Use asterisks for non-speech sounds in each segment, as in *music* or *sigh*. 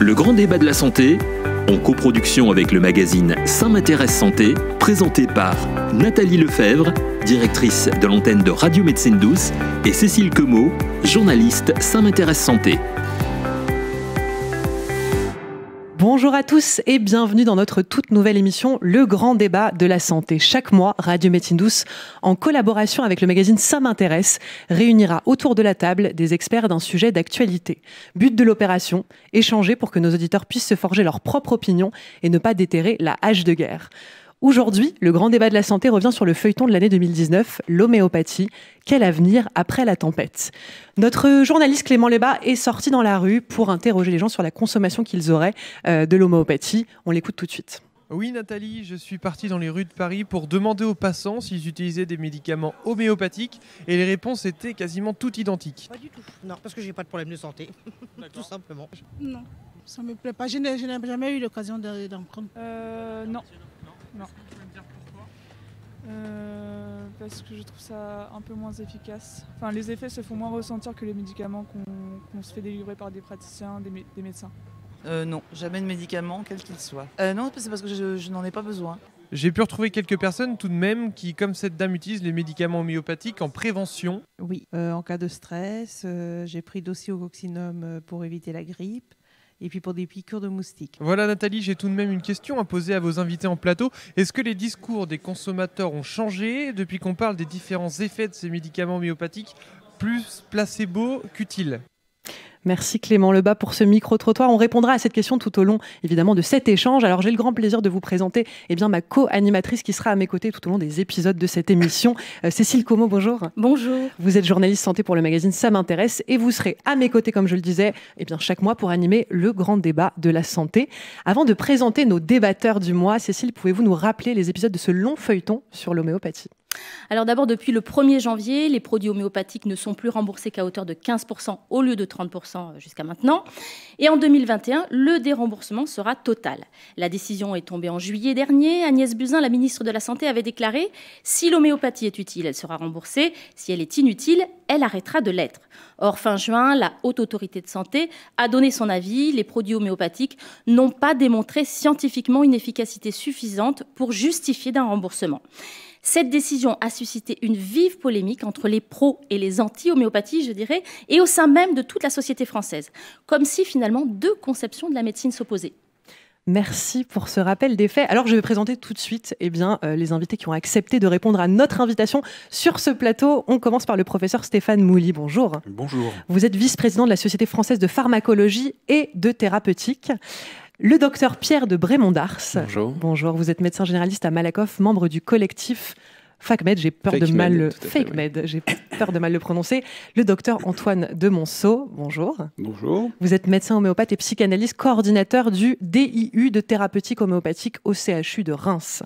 Le grand débat de la santé, en coproduction avec le magazine Saint m'intéresse santé, présenté par Nathalie Lefebvre, directrice de l'antenne de Radio Médecine Douce, et Cécile Quemeau, journaliste Saint m'intéresse santé. Bonjour à tous et bienvenue dans notre toute nouvelle émission Le Grand Débat de la Santé. Chaque mois, Radio Médecine Douce, en collaboration avec le magazine Ça m'intéresse, réunira autour de la table des experts d'un sujet d'actualité. But de l'opération, échanger pour que nos auditeurs puissent se forger leur propre opinion et ne pas déterrer la hache de guerre. Aujourd'hui, le grand débat de la santé revient sur le feuilleton de l'année 2019, l'homéopathie. Quel avenir après la tempête Notre journaliste Clément Lebas est sorti dans la rue pour interroger les gens sur la consommation qu'ils auraient euh, de l'homéopathie. On l'écoute tout de suite. Oui Nathalie, je suis parti dans les rues de Paris pour demander aux passants s'ils utilisaient des médicaments homéopathiques et les réponses étaient quasiment toutes identiques. Pas du tout, non, parce que j'ai pas de problème de santé, *laughs* tout simplement. Non, ça me plaît pas, je n'ai jamais eu l'occasion d'en prendre. Euh, non, non. tu pourquoi euh, Parce que je trouve ça un peu moins efficace. Enfin, les effets se font moins ressentir que les médicaments qu'on se fait délivrer par des praticiens, des, médecins. Euh, non, jamais de médicaments, quels qu'ils soient. Euh, non, c'est parce que je, n'en ai pas besoin. J'ai pu retrouver quelques personnes tout de même qui, comme cette dame, utilisent les médicaments homéopathiques en prévention. Oui, en cas de stress, j'ai pris dossier pour éviter la grippe et puis pour des piqûres de moustiques. Voilà Nathalie, j'ai tout de même une question à poser à vos invités en plateau. Est-ce que les discours des consommateurs ont changé depuis qu'on parle des différents effets de ces médicaments myopathiques plus placebo qu'utile Merci Clément Lebas pour ce micro-trottoir. On répondra à cette question tout au long, évidemment, de cet échange. Alors, j'ai le grand plaisir de vous présenter eh bien, ma co-animatrice qui sera à mes côtés tout au long des épisodes de cette émission. *laughs* Euh, Cécile Como, bonjour. Bonjour. Vous êtes journaliste santé pour le magazine Ça m'intéresse et vous serez à mes côtés, comme je le disais, eh bien, chaque mois pour animer le grand débat de la santé. Avant de présenter nos débatteurs du mois, Cécile, pouvez-vous nous rappeler les épisodes de ce long feuilleton sur l'homéopathie alors d'abord, depuis le 1er janvier, les produits homéopathiques ne sont plus remboursés qu'à hauteur de 15% au lieu de 30% jusqu'à maintenant. Et en 2021, le déremboursement sera total. La décision est tombée en juillet dernier. Agnès Buzyn, la ministre de la Santé, avait déclaré « Si l'homéopathie est utile, elle sera remboursée. Si elle est inutile, elle arrêtera de l'être. » Or, fin juin, la Haute Autorité de Santé a donné son avis. Les produits homéopathiques n'ont pas démontré scientifiquement une efficacité suffisante pour justifier d'un remboursement. Cette décision a suscité une vive polémique entre les pros et les anti-homéopathie, je dirais, et au sein même de toute la société française, comme si finalement deux conceptions de la médecine s'opposaient. Merci pour ce rappel des faits. Alors, je vais présenter tout de suite eh bien, euh, les invités qui ont accepté de répondre à notre invitation sur ce plateau. On commence par le professeur Stéphane Mouly. Bonjour. Bonjour. Vous êtes vice-président de la Société française de pharmacologie et de thérapeutique. Le docteur Pierre de Brémondars. Bonjour. Bonjour, vous êtes médecin généraliste à Malakoff, membre du collectif FACMED, j'ai peur de mal le j'ai peur de mal le prononcer. Le docteur Antoine de Monceau, bonjour. Bonjour. Vous êtes médecin homéopathe et psychanalyste, coordinateur du DIU de thérapeutique homéopathique au CHU de Reims.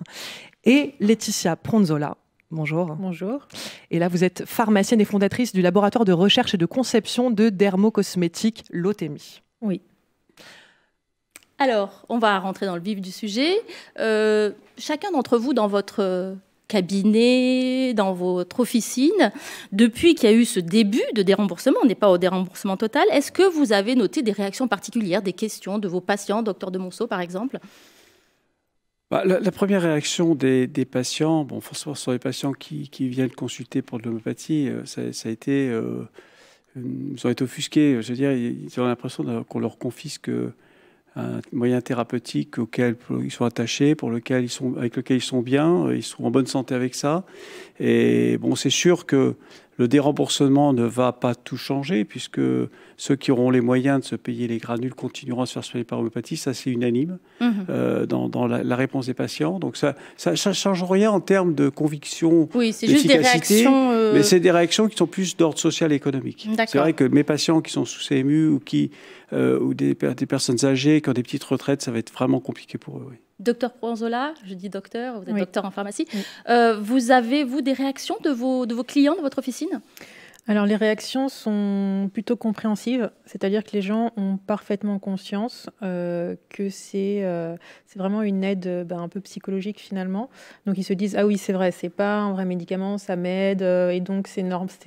Et Laetitia Pronzola. Bonjour. Bonjour. Et là, vous êtes pharmacienne et fondatrice du laboratoire de recherche et de conception de dermocosmétiques l'otémie Oui. Alors, on va rentrer dans le vif du sujet. Euh, chacun d'entre vous, dans votre euh, cabinet, dans votre officine, depuis qu'il y a eu ce début de déremboursement, on n'est pas au déremboursement total, est-ce que vous avez noté des réactions particulières, des questions de vos patients, docteur de Monceau par exemple bah, la, première réaction des, patients, bon, forcément, sur les patients qui, viennent consulter pour de l'homéopathie, euh, ça, a été. ils ont été offusqués. Je veux dire, ils ont l'impression qu'on leur confisque un moyen thérapeutique auquel ils sont attachés, pour lequel ils sont, avec lequel ils sont bien, euh, ils sont en bonne santé avec ça. Et bon, c'est sûr que le déremboursement ne va pas tout changer puisque ceux qui auront les moyens de se payer les granules continueront à se faire soigner par homéopathie. Ça, c'est unanime mhm. euh, dans, la, réponse des patients. Donc ça ne change rien en termes de conviction. Oui, c'est juste des réactions. Euh, mais c'est des réactions qui sont plus d'ordre social et économique. C'est vrai que mes patients qui sont sous CMU ou, qui, euh, ou des, personnes âgées qui ont des petites retraites, ça va être vraiment compliqué pour eux. Docteur Proenzola, je dis docteur, vous êtes docteur en pharmacie. Euh, vous avez, vous, des réactions de vos, de vos clients de votre officine alors les réactions sont plutôt compréhensives, c'est-à-dire que les gens ont parfaitement conscience euh, que euh, c'est vraiment une aide ben, un peu psychologique finalement. Donc ils se disent ah oui c'est vrai, c'est pas un vrai médicament, ça m'aide et donc c'est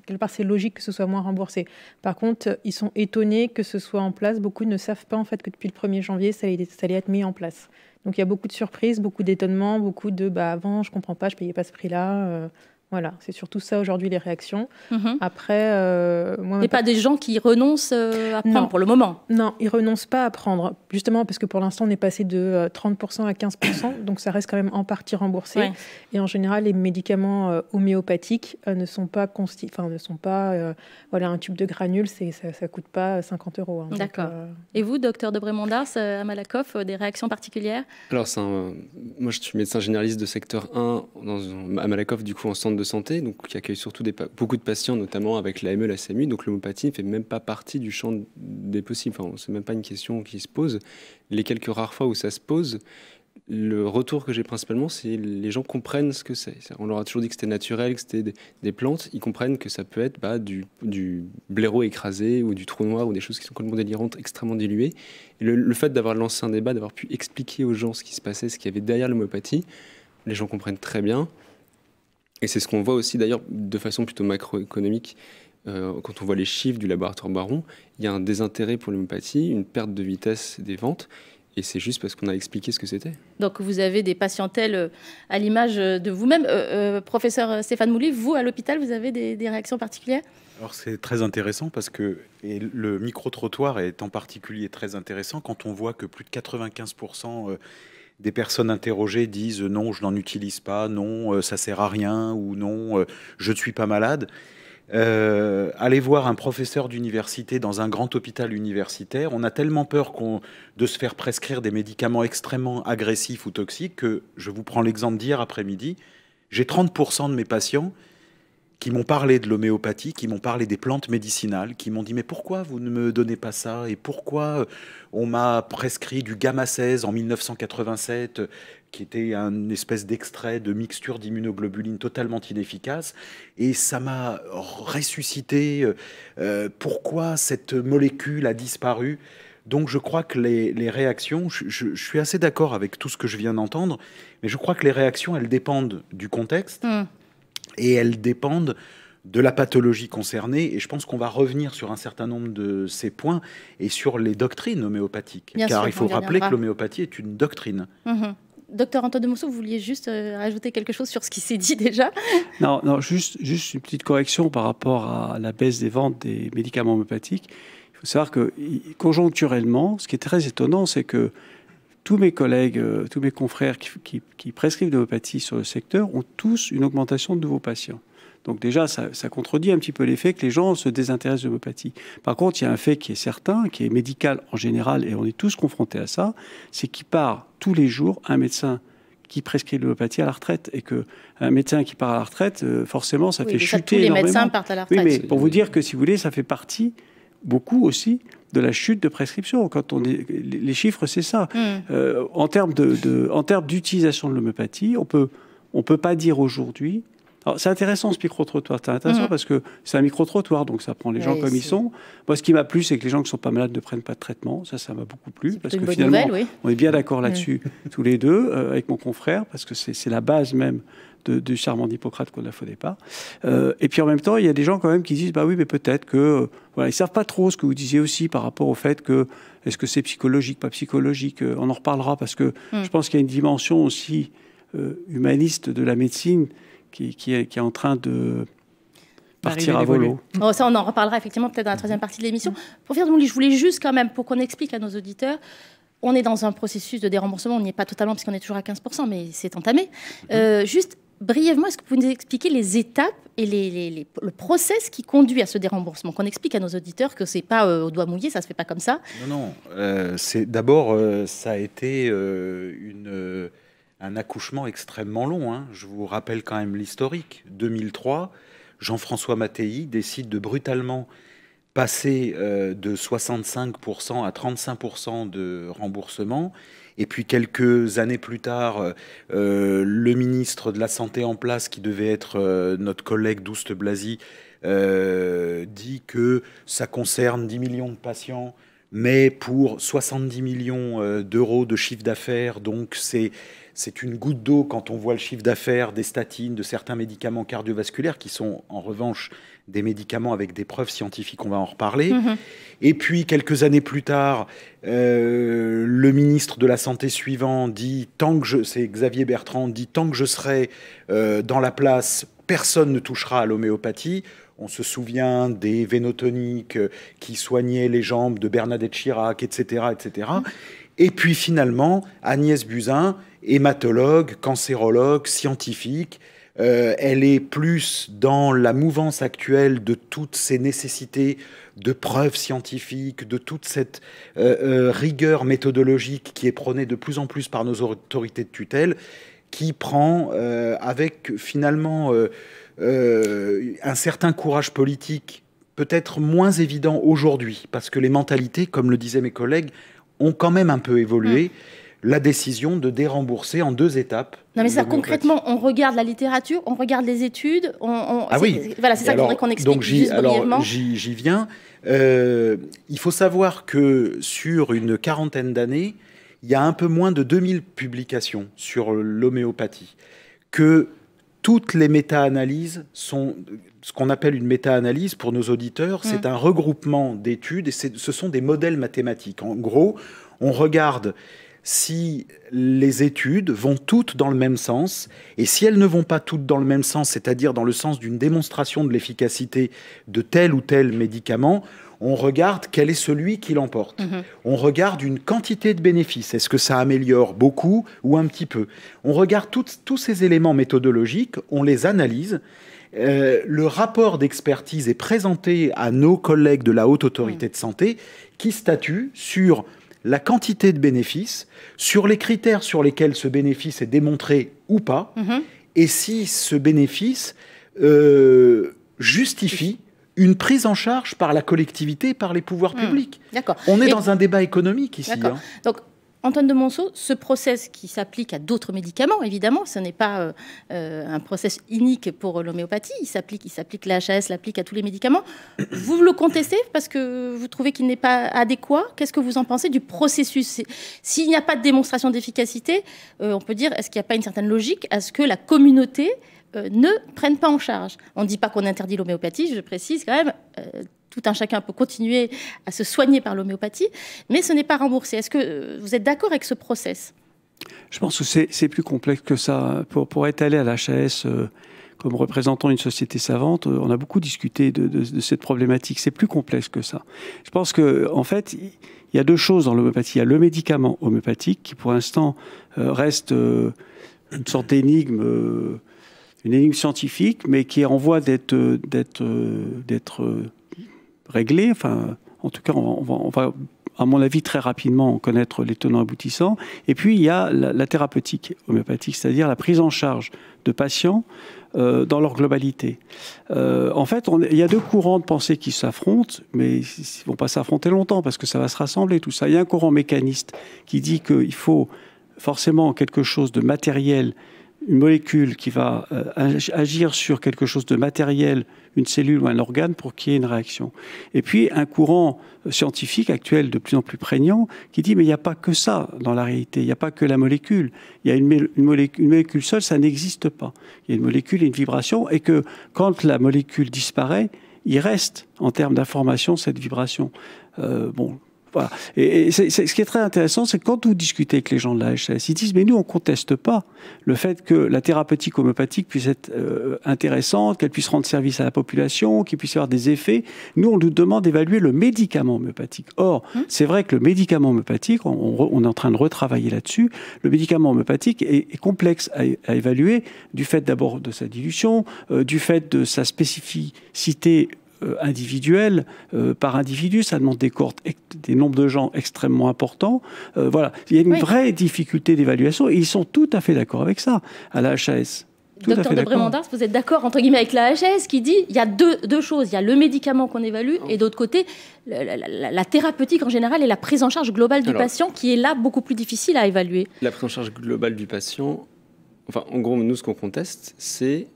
quelque part c'est logique que ce soit moins remboursé. Par contre ils sont étonnés que ce soit en place, beaucoup ne savent pas en fait que depuis le 1er janvier ça allait être mis en place. Donc il y a beaucoup de surprises, beaucoup d'étonnement, beaucoup de bah avant je comprends pas, je payais pas ce prix-là. Euh, voilà, c'est surtout ça aujourd'hui les réactions. Mhm. Après, euh, pas des gens qui renoncent euh, à prendre pour le moment. Non, ils renoncent pas à prendre, justement parce que pour l'instant on est passé de 30% euh, à 15%, *coughs* donc ça reste quand même en partie remboursé. Et en général, les médicaments euh, homéopathiques ne sont pas enfin ne sont pas, voilà, un tube de granules, c'est ça, ça, coûte pas 50 euros. Hein. D'accord. Et vous, docteur de Brémondars à Malakoff, des réactions particulières Alors, moi je suis médecin généraliste de secteur 1 dans, à Malakoff, du coup en centre de santé, donc qui accueille surtout des, beaucoup de patients, notamment avec l'AME, la CMU, e, Donc l'homopathie ne fait même pas partie du champ des possibles. Enfin, c'est même pas une question qui se pose. Les quelques rares fois où ça se pose, le retour que j'ai principalement, c'est les gens comprennent ce que c'est. On leur a toujours dit que c'était naturel, que c'était des, plantes. Ils comprennent que ça peut être bah, du, du, blaireau écrasé ou du trou noir ou des choses qui sont complètement délirantes, extrêmement diluées. le, le fait d'avoir lancé un débat, d'avoir pu expliquer aux gens ce qui se passait, ce qu'il y avait derrière l'homéopathie, les gens comprennent très bien. Et c'est ce qu'on voit aussi d'ailleurs de façon plutôt macroéconomique. Euh, quand on voit les chiffres du laboratoire Baron, il y a un désintérêt pour l'homéopathie, une perte de vitesse des ventes. Et c'est juste parce qu'on a expliqué ce que c'était. Donc vous avez des patientèles euh, à l'image de vous-même. Euh, professeur Stéphane Mouly, vous à l'hôpital, vous avez des, des réactions particulières Alors c'est très intéressant parce que et le micro-trottoir est en particulier très intéressant quand on voit que plus de 95% des personnes interrogées disent euh, non, je n'en utilise pas, non, euh, ça sert à rien, ou non, euh, je ne suis pas malade. Allez voir un professeur d'université dans un grand hôpital universitaire, on a tellement peur de se faire prescrire des médicaments extrêmement agressifs ou toxiques que, je vous prends l'exemple d'hier après-midi, j'ai 30% de mes patients qui m'ont parlé de l'homéopathie, qui m'ont parlé des plantes médicinales, qui m'ont dit mais pourquoi vous ne me donnez pas ça et pourquoi euh, on m'a prescrit du gamma 16 en 1987 euh, qui était un espèce d'extrait de mixture d'immunoglobuline totalement inefficace. Et ça m'a ressuscité euh, pourquoi cette molécule a disparu. Donc je crois que les, réactions, je, suis assez d'accord avec tout ce que je viens d'entendre, mais je crois que les réactions, elles dépendent du contexte. Hmm et elles dépendent de la pathologie concernée. Et je pense qu'on va revenir sur un certain nombre de ces points et sur les doctrines homéopathiques. car il faut rappeler que l'homéopathie est une doctrine. Mhm. Docteur Antoine de Mousseau, vous vouliez juste euh, rajouter quelque chose sur ce qui s'est dit déjà *laughs* Non, non juste, juste une petite correction par rapport à la baisse des ventes des médicaments homéopathiques. Il faut savoir que conjoncturellement, ce qui est très étonnant, c'est que tous mes collègues, euh, tous mes confrères qui, prescrivent de l'homéopathie sur le secteur ont tous une augmentation de nouveaux patients. Donc déjà, ça, contredit un petit peu l'effet que les gens se désintéressent de l'homéopathie. Par contre, il y a un fait qui est certain, qui est médical en général, et on est tous confrontés à ça, c'est qu'il part tous les jours un médecin qui prescrit l'homéopathie à la retraite et que un médecin qui part à la retraite, euh, forcément, ça fait chuter ça, tous les médecins partent à la retraite. Oui, mais pour vous dire que si vous voulez, ça fait partie beaucoup aussi de la chute de prescription. Quand on les chiffres, c'est ça. Mm. Euh, en termes de, en d'utilisation de l'homéopathie, on peut, on peut pas dire aujourd'hui. c'est intéressant ce micro-trottoir. C'est mm-hmm. parce que c'est un micro-trottoir, donc ça prend les gens comme ils sont. Moi, ce qui m'a plu, c'est que les gens qui sont pas malades ne prennent pas de traitement. Ça, ça m'a beaucoup plu parce que finalement, on est bien d'accord mm. là-dessus, tous les deux, euh, avec mon confrère, parce que c'est la base même de, du serment d'Hippocrate qu'on a pas. Euh, et puis en même temps, il y a des gens quand même qui disent, bah oui, mais peut-être que... Euh, voilà, ils savent pas trop ce que vous disiez aussi par rapport au fait que, est-ce que c'est psychologique, pas psychologique euh, On en reparlera parce que hmm. je pense qu'il y a une dimension aussi humaniste de la médecine qui, est, en train de partir à volo. ça, on en reparlera effectivement peut-être dans la troisième partie de l'émission. Pour faire je voulais juste quand même, pour qu'on explique à nos auditeurs, on est dans un processus de déremboursement, on n'y est pas totalement puisqu'on est toujours à 15%, mais c'est entamé. juste brièvement, est-ce que vous pouvez nous expliquer les étapes et le process qui conduit à ce déremboursement Qu'on explique à nos auditeurs que c'est pas euh, au doigt mouillé, ça se fait pas comme ça. Non, non. Euh, c'est d'abord, euh, ça a été un accouchement extrêmement long. Hein. Je vous rappelle quand même l'historique. 2003, Jean-François Mattei décide de brutalement passer de 65% à 35% de remboursement et puis quelques années plus tard, euh, le ministre de la Santé en place, qui devait être euh, notre collègue Douste Blasi, euh, dit que ça concerne 10 millions de patients, mais pour 70 millions d'euros de chiffre d'affaires. Donc c'est une goutte d'eau quand on voit le chiffre d'affaires des statines, de certains médicaments cardiovasculaires qui sont en revanche des médicaments avec des preuves scientifiques, on va en reparler. Mm-hmm. Et puis, quelques années plus tard, euh, le ministre de la Santé suivant dit, tant que je, c'est Xavier Bertrand, dit, tant que je serai euh, dans la place, personne ne touchera à l'homéopathie. On se souvient des vénotoniques euh, qui soignaient les jambes de Bernadette Chirac, etc. etc. Mm-hmm. Et puis finalement, Agnès Buzyn, hématologue, cancérologue, scientifique, euh, elle est plus dans la mouvance actuelle de toutes ces nécessités de preuves scientifiques, de toute cette euh, euh, rigueur méthodologique qui est prônée de plus en plus par nos autorités de tutelle, qui prend avec finalement un certain courage politique peut-être moins évident aujourd'hui, parce que les mentalités, comme le disaient mes collègues, ont quand même un peu évolué. Mmh la décision de dérembourser en deux étapes. Non mais ça concrètement, on regarde la littérature, on regarde les études, ah oui. Voilà, c'est ça qu'on explique donc alors, J'y viens. Euh, il faut savoir que sur une quarantaine d'années, il y a un peu moins de 2000 publications sur l'homéopathie, que toutes les méta-analyses sont ce qu'on appelle une méta-analyse pour nos auditeurs, mm. c'est un regroupement d'études et ce sont des modèles mathématiques. En gros, on regarde si les études vont toutes dans le même sens, et si elles ne vont pas toutes dans le même sens, c'est-à-dire dans le sens d'une démonstration de l'efficacité de tel ou tel médicament, on regarde quel est celui qui l'emporte. Mhm. On regarde une quantité de bénéfices. Est-ce que ça améliore beaucoup ou un petit peu On regarde tous ces éléments méthodologiques, on les analyse. Euh, le rapport d'expertise est présenté à nos collègues de la haute autorité mhm. de santé qui statue sur la quantité de bénéfices, sur les critères sur lesquels ce bénéfice est démontré ou pas, mhm. et si ce bénéfice euh, justifie une prise en charge par la collectivité, par les pouvoirs mhm. publics. On est dans un débat économique ici. Antoine de Monceau, ce process qui s'applique à d'autres médicaments, évidemment, ce n'est pas euh, euh, un process unique pour l'homéopathie, il s'applique, il s'applique l'HAS, l'applique à tous les médicaments. Vous le contestez parce que vous trouvez qu'il n'est pas adéquat. Qu'est-ce que vous en pensez du processus S'il n'y a pas de démonstration d'efficacité, euh, on peut dire est-ce qu'il n'y a pas une certaine logique à ce que la communauté ne prenne pas en charge. On ne dit pas qu'on interdit l'homéopathie, je précise quand même, tout un chacun peut continuer à se soigner par l'homéopathie, mais ce n'est pas remboursé. Est-ce que euh, vous êtes d'accord avec ce process Je pense que c'est plus complexe que ça. Pour, pour être allé à l'HAS euh, comme représentant une société savante, euh, on a beaucoup discuté de, cette problématique. C'est plus complexe que ça. Je pense que en fait, il y a deux choses dans l'homéopathie. Il y a le médicament homéopathique qui, pour l'instant, reste une sorte d'énigme une énigme scientifique, mais qui est en voie d'être Régler. Enfin, en tout cas, on va, à mon avis, très rapidement connaître les tenants aboutissants. Et puis, il y a la, thérapeutique homéopathique, c'est-à-dire la prise en charge de patients euh, dans leur globalité. Euh, en fait, il y a deux courants de pensée qui s'affrontent, mais ils ne vont pas s'affronter longtemps parce que ça va se rassembler, tout ça. Il y a un courant mécaniste qui dit qu'il faut forcément quelque chose de matériel une molécule qui va euh, agir sur quelque chose de matériel, une cellule ou un organe, pour qu'il y ait une réaction. Et puis un courant euh, scientifique actuel de plus en plus prégnant qui dit mais il n'y a pas que ça dans la réalité, il n'y a pas que la molécule, il y a une, molécule, seule, ça n'existe pas. Il y a une molécule et une vibration, et que quand la molécule disparaît, il reste en termes d'information cette vibration. Euh, bon, voilà. Et, ce qui est très intéressant, c'est quand vous discutez avec les gens de la HCS, ils disent mais nous on conteste pas le fait que la thérapeutique homéopathique puisse être euh, intéressante, qu'elle puisse rendre service à la population, qu'il puisse avoir des effets. Nous on nous demande d'évaluer le médicament homéopathique. Or hum. c'est vrai que le médicament homéopathique, on, est en train de retravailler là-dessus. Le médicament homéopathique est, complexe à, évaluer du fait d'abord de sa dilution, euh, du fait de sa spécificité euh, individuel euh, par individu. Ça demande des cohortes, des nombres de gens extrêmement importants. Euh, voilà, il y a une vraie difficulté d'évaluation et ils sont tout à fait d'accord avec ça à la HAS. Docteur de Brémondars, vous êtes d'accord entre guillemets avec la HAS qui dit il y a deux, deux choses, il y a le médicament qu'on évalue et d'autre côté la, thérapeutique en général et la prise en charge globale du patient qui est là beaucoup plus difficile à évaluer. La prise en charge globale du patient, enfin en gros nous ce qu'on conteste c'est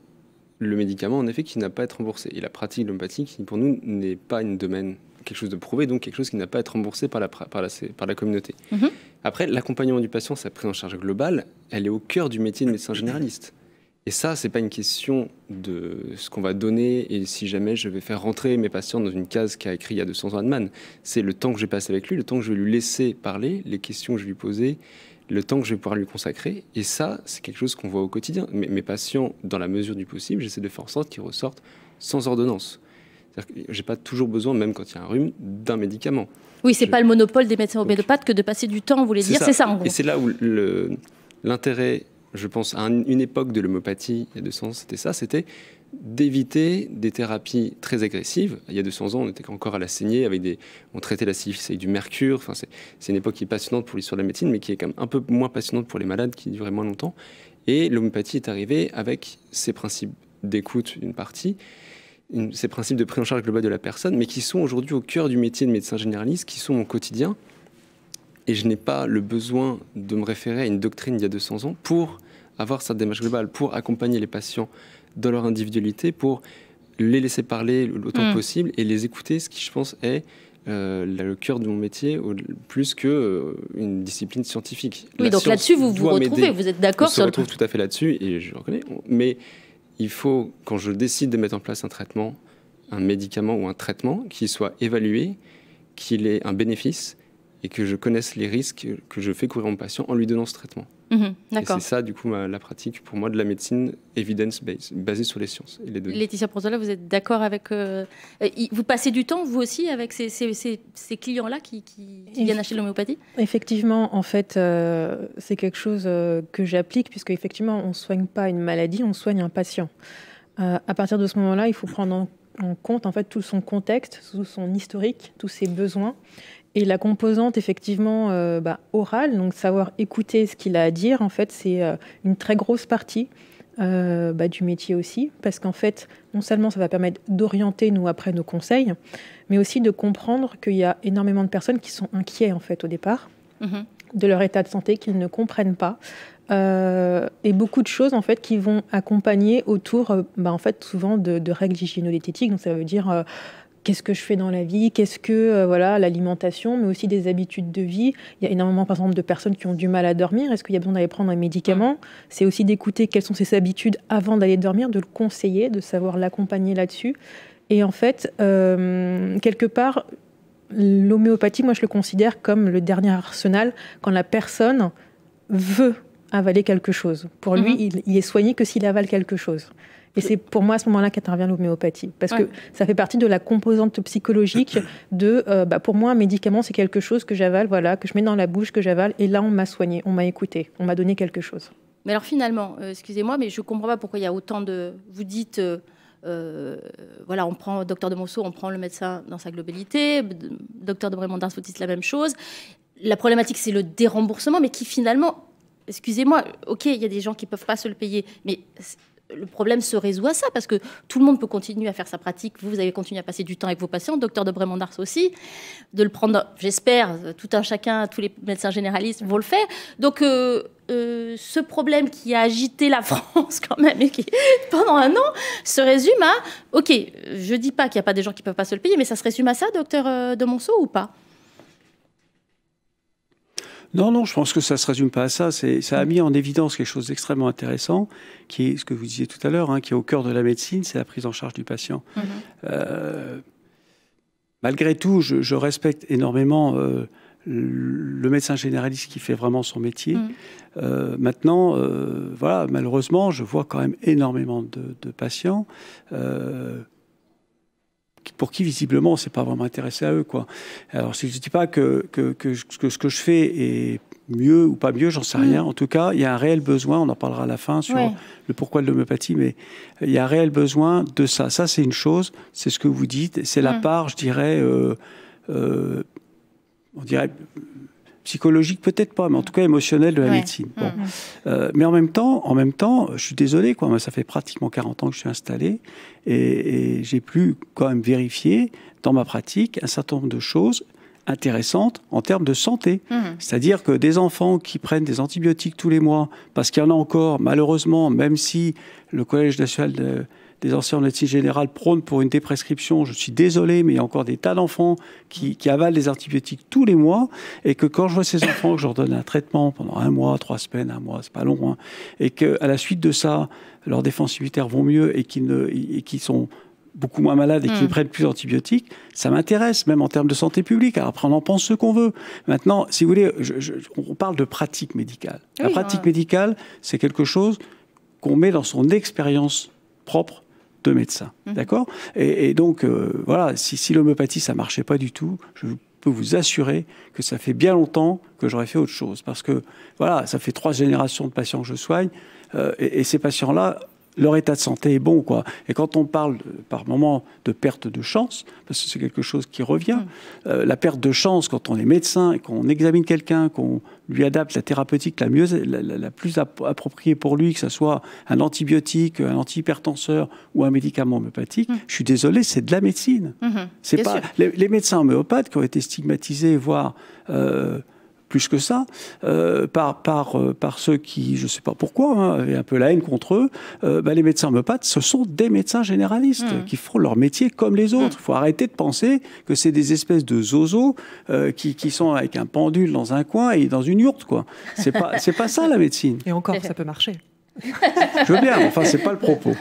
le médicament, en effet, qui n'a pas à être remboursé. Et la pratique l'homéopathie, qui pour nous n'est pas une domaine, quelque chose de prouvé, donc quelque chose qui n'a pas à être remboursé par la, par la, par la communauté. Mm-hmm. Après, l'accompagnement du patient, sa prise en charge globale, elle est au cœur du métier de médecin généraliste. Et ça, c'est pas une question de ce qu'on va donner et si jamais je vais faire rentrer mes patients dans une case qui a écrit il y a 200 ans Hahnemann. C'est le temps que j'ai passé avec lui, le temps que je vais lui laisser parler, les questions que je vais lui poser, le temps que je vais pouvoir lui consacrer. Et ça, c'est quelque chose qu'on voit au quotidien. Mes, patients, dans la mesure du possible, j'essaie de faire en sorte qu'ils ressortent sans ordonnance. cest à que j'ai pas toujours besoin, même quand il y a un rhume, d'un médicament. Oui, c'est pas le monopole des médecins homéopathes que de passer du temps, vous voulez dire, c'est ça en gros. Et c'est là où l'intérêt, je pense, à une époque de l'homéopathie, et de a sens, c'était ça, c'était d'éviter des thérapies très agressives. Il y a 200 ans, on était encore à la saignée, avec des, on traitait la syphilis avec du mercure. Enfin, c'est une époque qui est passionnante pour l'histoire de la médecine, mais qui est quand même un peu moins passionnante pour les malades, qui duraient moins longtemps. Et l'homéopathie est arrivée avec ses principes d'écoute d'une partie, ces principes de prise en charge globale de la personne, mais qui sont aujourd'hui au cœur du métier de médecin généraliste, qui sont mon quotidien. Et je n'ai pas le besoin de me référer à une doctrine d'il y a 200 ans pour avoir cette démarche globale, pour accompagner les patients dans leur individualité pour les laisser parler le mmh. possible et les écouter, ce qui, je pense, est euh, le cœur de mon métier plus que euh, une discipline scientifique. Oui, donc là-dessus, vous vous retrouvez, vous êtes d'accord sur le... retrouve tout à fait là-dessus et je reconnais. Mais il faut, quand je décide de mettre en place un traitement, un médicament ou un traitement, qu'il soit évalué, qu'il ait un bénéfice, et que je connaisse les risques que je fais courir mon patient en lui donnant ce traitement. Mhm, c'est ça, du coup, la pratique pour moi de la médecine evidence-based, basée sur les sciences et les données. Laetitia Prozola, vous êtes d'accord avec. Euh, euh, vous passez du temps, vous aussi, avec ces, clients-là qui, viennent acheter de l'homéopathie Effectivement, en fait, euh, c'est quelque chose que j'applique, puisque effectivement, on ne soigne pas une maladie, on soigne un patient. à partir de ce moment-là, il faut prendre en compte en fait tout son contexte, tout son historique, tous ses besoins. Et la composante effectivement euh, bah, orale, donc savoir écouter ce qu'il a à dire, en fait, c'est euh, une très grosse partie euh, bah, du métier aussi, parce qu'en fait, non seulement ça va permettre d'orienter nous après nos conseils, mais aussi de comprendre qu'il y a énormément de personnes qui sont inquiets en fait au départ mhm. de leur état de santé qu'ils ne comprennent pas. et beaucoup de choses en fait qui vont accompagner autour, bah, en fait souvent de, règles hygiéno Donc ça veut dire qu'est-ce que je fais dans la vie, qu'est-ce que euh, voilà l'alimentation, mais aussi des habitudes de vie. Il y a énormément, par exemple, de personnes qui ont du mal à dormir. Est-ce qu'il y a besoin d'aller prendre un médicament C'est aussi d'écouter quelles sont ses habitudes avant d'aller dormir, de le conseiller, de savoir l'accompagner là-dessus. Et en fait, euh, quelque part, l'homéopathie, moi, je le considère comme le dernier arsenal quand la personne veut avaler quelque chose. Pour lui, mm-hmm. il est soigné que s'il avale quelque chose. Et c'est pour moi à ce moment-là qu'intervient l'homéopathie, parce que ça fait partie de la composante psychologique *coughs* de, euh, bah, pour moi, un médicament, c'est quelque chose que j'avale, voilà, que je mets dans la bouche, que j'avale, et là, on m'a soigné, on m'a écouté, on m'a donné quelque chose. Mais alors finalement, euh, excusez-moi, mais je comprends pas pourquoi il y a autant de... Vous dites... Euh, voilà, on prend docteur de Monceau, on prend le médecin dans sa globalité, docteur de Brémondin, dites la même chose. La problématique, c'est le déremboursement, mais qui finalement, excusez-moi, ok, il y a des gens qui ne peuvent pas se le payer, mais le problème se résout à ça, parce que tout le monde peut continuer à faire sa pratique. Vous, vous avez continué à passer du temps avec vos patients, docteur de Brémondars aussi, de le prendre, j'espère, tout un chacun, tous les médecins généralistes vont le faire. Donc, euh, euh, ce problème qui a agité la *laughs* France quand même qui, pendant un an, se résume à, ok, je dis pas qu'il n'y a pas des gens qui ne peuvent pas se le payer, mais ça se résume à ça, docteur euh, de Monceau, ou pas non, non, je pense que ça ne se résume pas à ça. Ça a mm. mis en évidence quelque chose d'extrêmement intéressant, qui est ce que vous disiez tout à l'heure, hein, qui est au cœur de la médecine, c'est la prise en charge du patient. Mm-hmm. Euh, malgré tout, je, respecte énormément euh, le médecin généraliste qui fait vraiment son métier. Mm. Euh, maintenant, voilà, malheureusement, je vois quand même énormément de patients pour qui visiblement c'est pas vraiment intéressé à eux quoi. Alors si je dis pas que, que, ce que je fais est mieux ou pas mieux, j'en sais mm. rien. En tout cas, il y a un réel besoin, on en parlera à la fin sur le pourquoi de l'homéopathie, mais il y a un réel besoin de ça. Ça, c'est une chose, c'est ce que vous dites, c'est la mm. part, je dirais, euh, euh, on dirait psychologique peut-être pas, mais en tout cas émotionnel de la médecine. Mm. Euh, mais en même temps, en même temps, je suis désolé, quoi. ça fait pratiquement 40 ans que je suis installé et, j'ai pu quand même vérifier dans ma pratique un certain nombre de choses intéressantes en termes de santé. Mm. C'est-à-dire que des enfants qui prennent des antibiotiques tous les mois, parce qu'il y en a encore, malheureusement, même si le Collège national de des anciens en médecine générale prônent pour une déprescription. Je suis désolé, mais il y a encore des tas d'enfants qui, avalent des antibiotiques tous les mois et que quand je vois ces enfants, que je leur donne un traitement pendant un mois, trois semaines, un mois, c'est pas long, hein, et qu'à la suite de ça, leurs défenses immunitaires vont mieux et qu'ils qui sont beaucoup moins malades et qui mm. prennent plus d'antibiotiques, ça m'intéresse, même en termes de santé publique. Alors après, on en pense ce qu'on veut. Maintenant, si vous voulez, on parle de pratique médicale. La pratique médicale, c'est quelque chose qu'on met dans son expérience propre de médecins. Mhm. D'accord et, donc, euh, voilà, si, l'homéopathie, ça marchait pas du tout, je peux vous assurer que ça fait bien longtemps que j'aurais fait autre chose. Parce que, voilà, ça fait trois générations de patients que je soigne. Euh, et, ces patients-là, leur état de santé est bon. Quoi. Et quand on parle euh, par moment de perte de chance, parce que c'est quelque chose qui revient, mm. euh, la perte de chance quand on est médecin et qu'on examine quelqu'un, qu'on lui adapte la thérapeutique la, mieux, la, plus appropriée pour lui, que ce soit un antibiotique, un antihypertenseur ou un médicament homéopathique, mm. je suis désolé, c'est de la médecine. Mm-hmm. C'est pas les, médecins homéopathes qui ont été stigmatisés, voire... Euh, plus que ça, euh, par, par, euh, par ceux qui, je ne sais pas pourquoi, hein, avaient un peu la haine contre eux, euh, bah, les médecins homéopathes, ce sont des médecins généralistes hmm. qui font leur métier comme les autres. Il hmm. faut arrêter de penser que c'est des espèces de zozos qui, sont avec un pendule dans un coin et dans une yourte. quoi. C'est pas, pas ça la médecine. Et encore, *laughs* ça peut marcher. je veux bien, mais enfin, c'est pas le propos.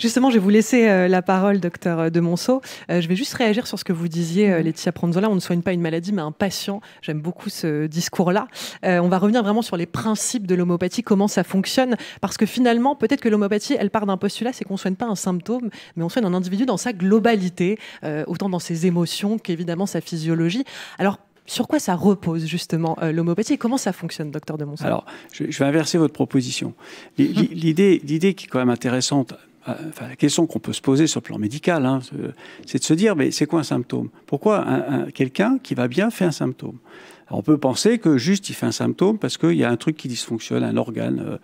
Justement, je vais vous laisser euh, la parole, docteur euh, de Monceau. Euh, je vais juste réagir sur ce que vous disiez, mm-hmm. Laetitia Pranzola. On ne soigne pas une maladie, mais un patient. J'aime beaucoup ce discours-là. on va revenir vraiment sur les principes de l'homopathie, comment ça fonctionne. Parce que finalement, peut-être que l'homopathie, elle part d'un postulat, c'est qu'on ne soigne pas un symptôme, mais on soigne un individu dans sa globalité, autant dans ses émotions qu'évidemment sa physiologie. Alors, sur quoi ça repose justement euh, l'homopathie et comment ça fonctionne, docteur de Monceau Alors, je, vais inverser votre proposition. L'idée qui est quand même intéressante euh, la question qu'on peut se poser sur le plan médical, hein, euh, c'est de se dire, mais c'est quoi un symptôme Pourquoi quelqu'un qui va bien fait un symptôme On peut penser que juste il fait un symptôme parce qu'il y a un truc qui dysfonctionne, un organe.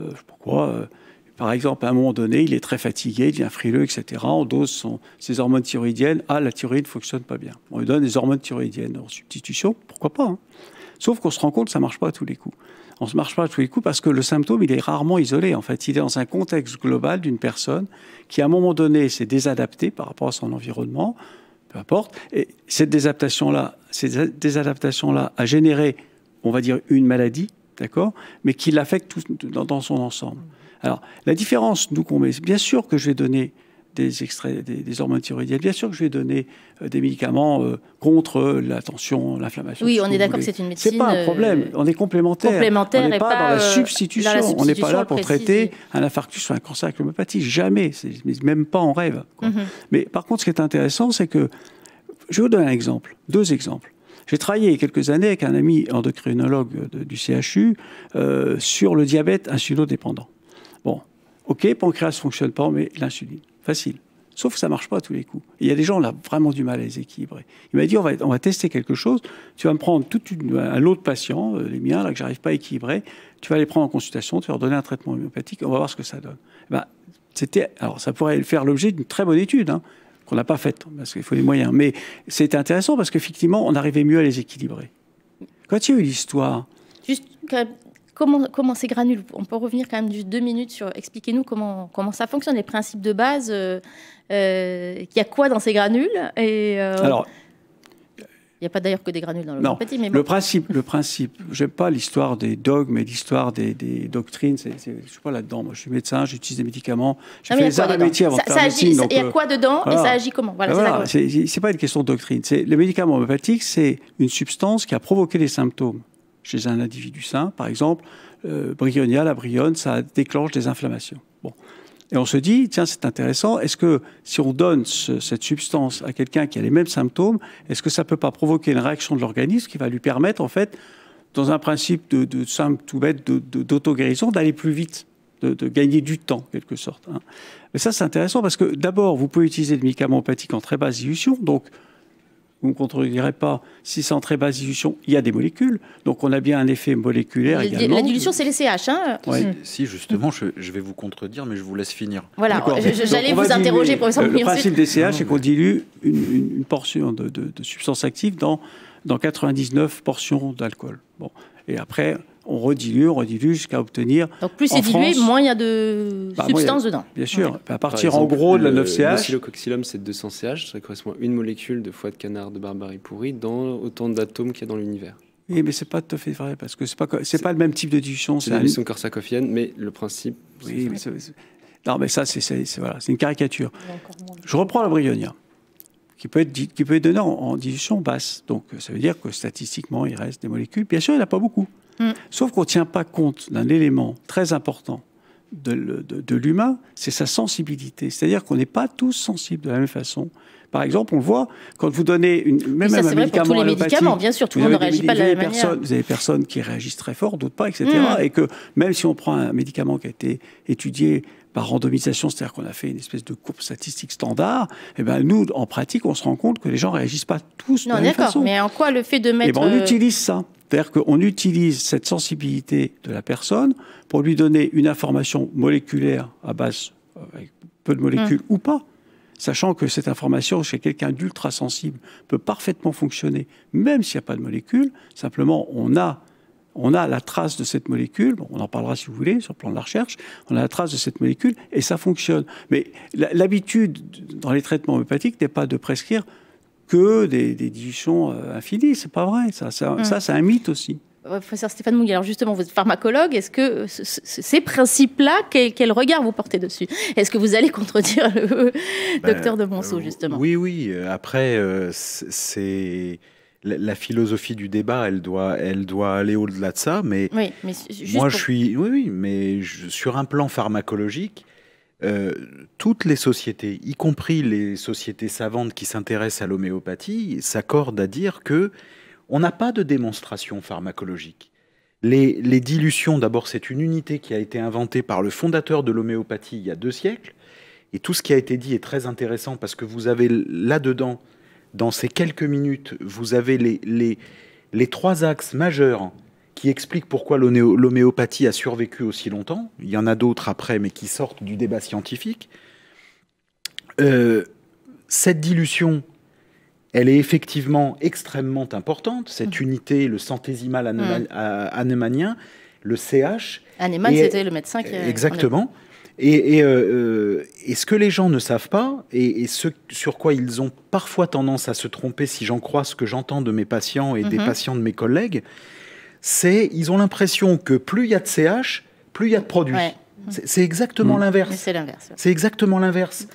Euh, pourquoi Par exemple, à un moment donné, il est très fatigué, il devient frileux, etc. On dose ses hormones thyroïdiennes. Ah, la thyroïde ne fonctionne pas bien. On lui donne des hormones thyroïdiennes en substitution, pourquoi pas hein. Sauf qu'on se rend compte que ça ne marche pas à tous les coups on ne se marche pas tous les coups parce que le symptôme, il est rarement isolé. En fait, il est dans un contexte global d'une personne qui, à un moment donné, s'est désadaptée par rapport à son environnement, peu importe. Et cette désadaptation-là, ces désadaptations là a généré, on va dire, une maladie, d'accord, mais qui l'affecte tout, dans, son ensemble. Alors, la différence, nous, qu'on met, bien sûr que je vais donner des extraits des, hormones thyroïdiennes. Bien sûr que je vais donner euh, des médicaments euh, contre la tension, l'inflammation. Oui, on est d'accord que c'est une médecine. C'est pas un problème. Euh, on est complémentaire. on pas, dans la substitution. on n'est pas là pour traiter un infarctus ou un cancer avec l'homéopathie. Jamais. Même pas en rêve. Mhm. Mais par contre, ce qui est intéressant, c'est que je vous donne un exemple, deux exemples. J'ai travaillé quelques années avec un ami endocrinologue du CHU sur le diabète insulodépendant. Bon, ok, pancréas ne fonctionne pas, mais l'insuline. Facile. Sauf que ça marche pas à tous les coups. Il y a des gens, on a vraiment du mal à les équilibrer. Il m'a dit, on va, tester quelque chose. Tu vas me prendre tout un lot de patients, euh, les miens, là, que j'arrive pas à équilibrer. Tu vas les prendre en consultation, tu vas leur donner un traitement homéopathique, on va voir ce que ça donne. Eh ben, c'était, alors, ça pourrait faire l'objet d'une très bonne étude, hein, qu'on n'a pas faite, parce qu'il faut des moyens. Mais c'était intéressant parce qu'effectivement, on arrivait mieux à les équilibrer. Quand tu y eu l'histoire. Comment, ces granules On peut revenir quand même deux minutes sur expliquez-nous comment, comment ça fonctionne, les principes de base, euh, euh, qu'y a quoi dans ces granules et, euh, il n'y a pas d'ailleurs que des granules dans le Mais le principe, le principe. J'aime pas l'histoire des dogmes et l'histoire des, doctrines. je ne suis pas là-dedans. Moi, je suis médecin, j'utilise des médicaments. je fait les arts avant de faire Il y a quoi dedans et ça agit comment Voilà. n'est c'est pas une question de doctrine. C'est le médicament homéopathique, c'est une substance qui a provoqué les symptômes chez un individu sain, par exemple, euh, bryonia, la ça déclenche des inflammations. Bon. Et on se dit, tiens, c'est intéressant, est-ce que si on donne cette substance à quelqu'un qui a les mêmes symptômes, est-ce que ça ne peut pas provoquer une réaction de l'organisme qui va lui permettre, en fait, dans un principe de, simple, tout bête, d'auto-guérison, d'aller plus vite, de, gagner du temps, quelque sorte. Hein. Mais ça, c'est intéressant parce que, d'abord, vous pouvez utiliser des médicaments empathique en très basse dilution, donc vous ne me contredirez pas, en très basse dilution, il y a des molécules. Donc on a bien un effet moléculaire également. La dilution, c'est les CH. Hein Si, justement, je, vais vous contredire, mais je vous laisse finir. Voilà, j'allais vous interroger, professeur. Le, le principe des CH, c'est qu'on dilue une, portion de, de, de substance active dans, dans 99 portions d'alcool. Bon. Et après, on redilue, on redilue jusqu'à obtenir. Donc plus c'est dilué, moins il y a de bah, substance substances dedans. Bien sûr. À partir en gros de la 9CH. Le coxylum, c'est 200 CH, ça correspond à une molécule de foie de canard de barbarie pourrie dans autant d'atomes qu'il y a dans l'univers. Oui, mais c'est pas tout à fait vrai, parce que c'est pas, c'est pas le même type de dilution. C'est la dilution corsacophienne, mais le principe. Oui, mais ça, non, mais ça, c'est, voilà, une caricature. Je reprends la bryonia, qui peut être, qui peut être donnée en, en, dilution basse. Donc, ça veut dire que statistiquement, il reste des molécules. Bien sûr, il n'y en a pas beaucoup. Mm. Sauf qu'on ne tient pas compte d'un élément très important de, l'humain, c'est sa sensibilité. C'est-à-dire qu'on n'est pas tous sensibles de la même façon. Par exemple, on le voit quand vous donnez une, même un médicament. pour tous médicaments, bien sûr, tout le monde ne réagit pas de la même manière. Vous avez personnes qui réagissent très fort, d'autres pas, etc. Mm. Et que même si on prend un médicament qui a été étudié par randomisation, c'est-à-dire qu'on a fait une espèce de courbe statistique standard, et eh ben nous, en pratique, on se rend compte que les gens ne réagissent pas tous de la même façon. Non, d'accord, mais en quoi le fait de eh ben, mettre... on euh, utilise ça. C'est-à-dire qu'on utilise cette sensibilité de la personne pour lui donner une information moléculaire à base, euh, avec peu de molécules mm. ou pas, sachant que cette information chez quelqu'un d'ultra sensible peut parfaitement fonctionner, même s'il n'y a pas de molécules. Simplement, on a, on a la trace de cette molécule, on en parlera si vous voulez sur le plan de la recherche, on a la trace de cette molécule et ça fonctionne. Mais l'habitude dans les traitements homéopathiques n'est pas de prescrire que des, des euh, infinies. C'est pas vrai. Ça, ça, mm. c'est un mythe aussi. Euh, professeur Stéphane Mouille, alors justement, vous êtes pharmacologue, est-ce que ces principes-là, quel, regard vous portez dessus Est-ce que vous allez contredire le ben, docteur de Monceau, euh, justement Oui, oui. Après, c'est la philosophie du débat, elle doit, elle doit aller au-delà de ça. Mais, oui, mais moi, je suis, oui, oui, mais sur un plan pharmacologique, euh, toutes les sociétés, y compris les sociétés savantes qui s'intéressent à l'homéopathie, s'accordent à dire que on n'a pas de démonstration pharmacologique. Les, dilutions, d'abord, c'est une unité qui a été inventée par le fondateur de l'homéopathie il y a deux siècles. Et tout ce qui a été dit est très intéressant parce que vous avez là-dedans, dans ces quelques minutes, vous avez les trois axes majeurs qui explique pourquoi l'homéopathie a survécu aussi longtemps. Il y en a d'autres après, mais qui sortent du débat scientifique. Euh, cette dilution, elle est effectivement extrêmement importante. Cette mm. unité, le centésimal mmh. le CH. Anéman, c'était le médecin qui. Exactement. Et, et, euh, euh, et, ce que les gens ne savent pas, et, ce sur quoi ils ont parfois tendance à se tromper, si j'en crois ce que j'entends de mes patients et des mm-hmm. patients de mes collègues, c'est ils ont l'impression que plus il y a de CH, plus il y a de produits. C'est exactement mm. l'inverse. C'est exactement l'inverse.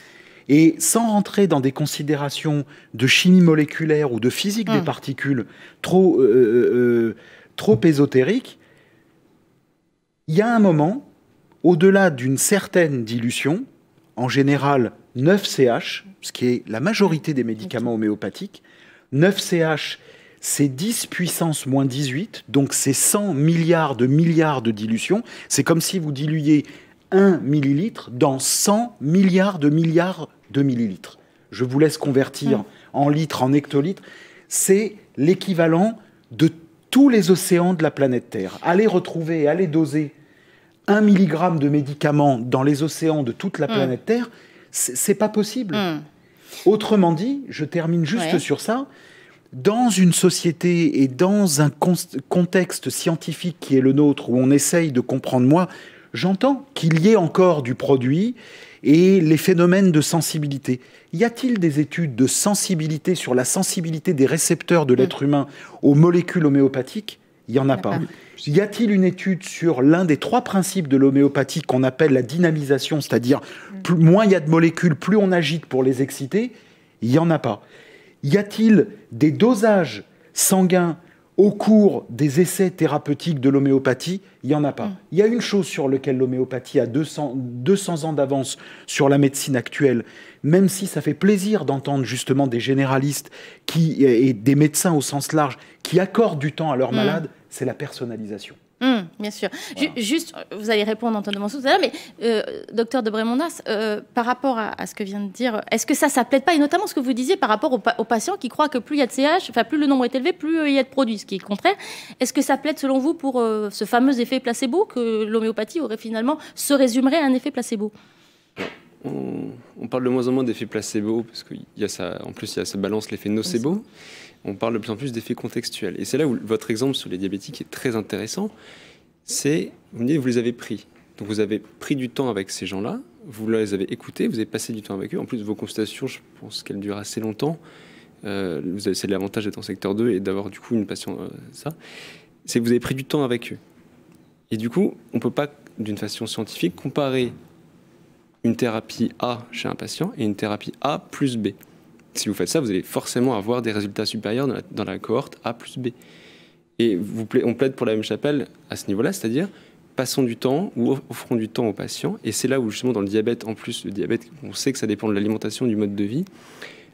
Et sans rentrer dans des considérations de chimie moléculaire ou de physique des mm. particules trop, euh, euh, euh, trop ésotériques, il y a un moment, au-delà d'une certaine dilution, en général 9CH, ce qui est la majorité des médicaments homéopathiques, 9CH c'est 10 puissance moins 18, donc c'est 100 milliards de milliards de dilution. C'est comme si vous diluiez 1 millilitre dans 100 milliards de milliards de millilitres. Je vous laisse convertir hum. en litres, en hectolitres. C'est l'équivalent de tous les océans de la planète Terre. Allez retrouver, allez doser 1 milligramme de médicaments dans les océans de toute la hum. planète Terre, c'est pas possible. Hum. Autrement dit, je termine juste sur ça, dans une société et dans un contexte scientifique qui est le nôtre, où on essaye de comprendre moi, j'entends qu'il y ait encore du produit et les phénomènes de sensibilité. Y a-t-il des études de sensibilité sur la sensibilité des récepteurs de hmm. l'être humain aux molécules homéopathiques il n'y en a, pas. Y a-t-il une étude sur l'un des trois principes de l'homéopathie qu'on appelle la dynamisation, c'est-à-dire hmm. plus moins il y a de molécules, plus on agite pour les exciter Il n'y en a pas y a-t-il des dosages sanguins au cours des essais thérapeutiques de l'homéopathie, il n'y en a pas. Mm. Il y a une chose sur laquelle l'homéopathie a 200, 200 ans d'avance sur la médecine actuelle, même si ça fait plaisir d'entendre justement des généralistes et des médecins au sens large qui accordent du temps à leurs mm. malades, c'est la personnalisation. Hum, bien sûr. Juste, euh, vous allez répondre, Antoine de Mansour, tout mais euh, docteur de Brémondas, euh, par rapport à, ce que vient de dire, est-ce que ça, ne plaide pas Et notamment ce que vous disiez par rapport aux, patients qui croient que plus il y a de CH, enfin plus le nombre est élevé, plus il y a de produits, ce qui est le contraire. Est-ce que ça plaît, selon vous pour ce fameux effet placebo que l'homéopathie aurait finalement se résumerait à un effet placebo on, parle de moins en moins d'effet placebo parce qu'en a ça, en plus il y a ça balance l'effet nocebo on parle de plus en plus d'effets contextuels. Et c'est là où votre exemple sur les diabétiques est très intéressant. C'est, vous dites, vous les avez pris. Donc vous avez pris du temps avec ces gens-là, vous les avez écoutés, vous avez passé du temps avec eux. En plus, vos consultations, je pense qu'elles durent assez longtemps. Euh, vous avez, c'est l'avantage d'être en secteur 2 et d'avoir du coup une patiente... Euh, ça. C'est que vous avez pris du temps avec eux. Et du coup, on ne peut pas, d'une façon scientifique, comparer une thérapie A chez un patient et une thérapie A plus B si vous faites ça, vous allez forcément avoir des résultats supérieurs dans la, cohorte A plus B. Et vous, on plaide pour la même chapelle à ce niveau-là, c'est-à-dire passons du temps ou offrons du temps aux patients. Et c'est là où, justement, dans le diabète, en plus, le diabète, on sait que ça dépend de l'alimentation, du mode de vie.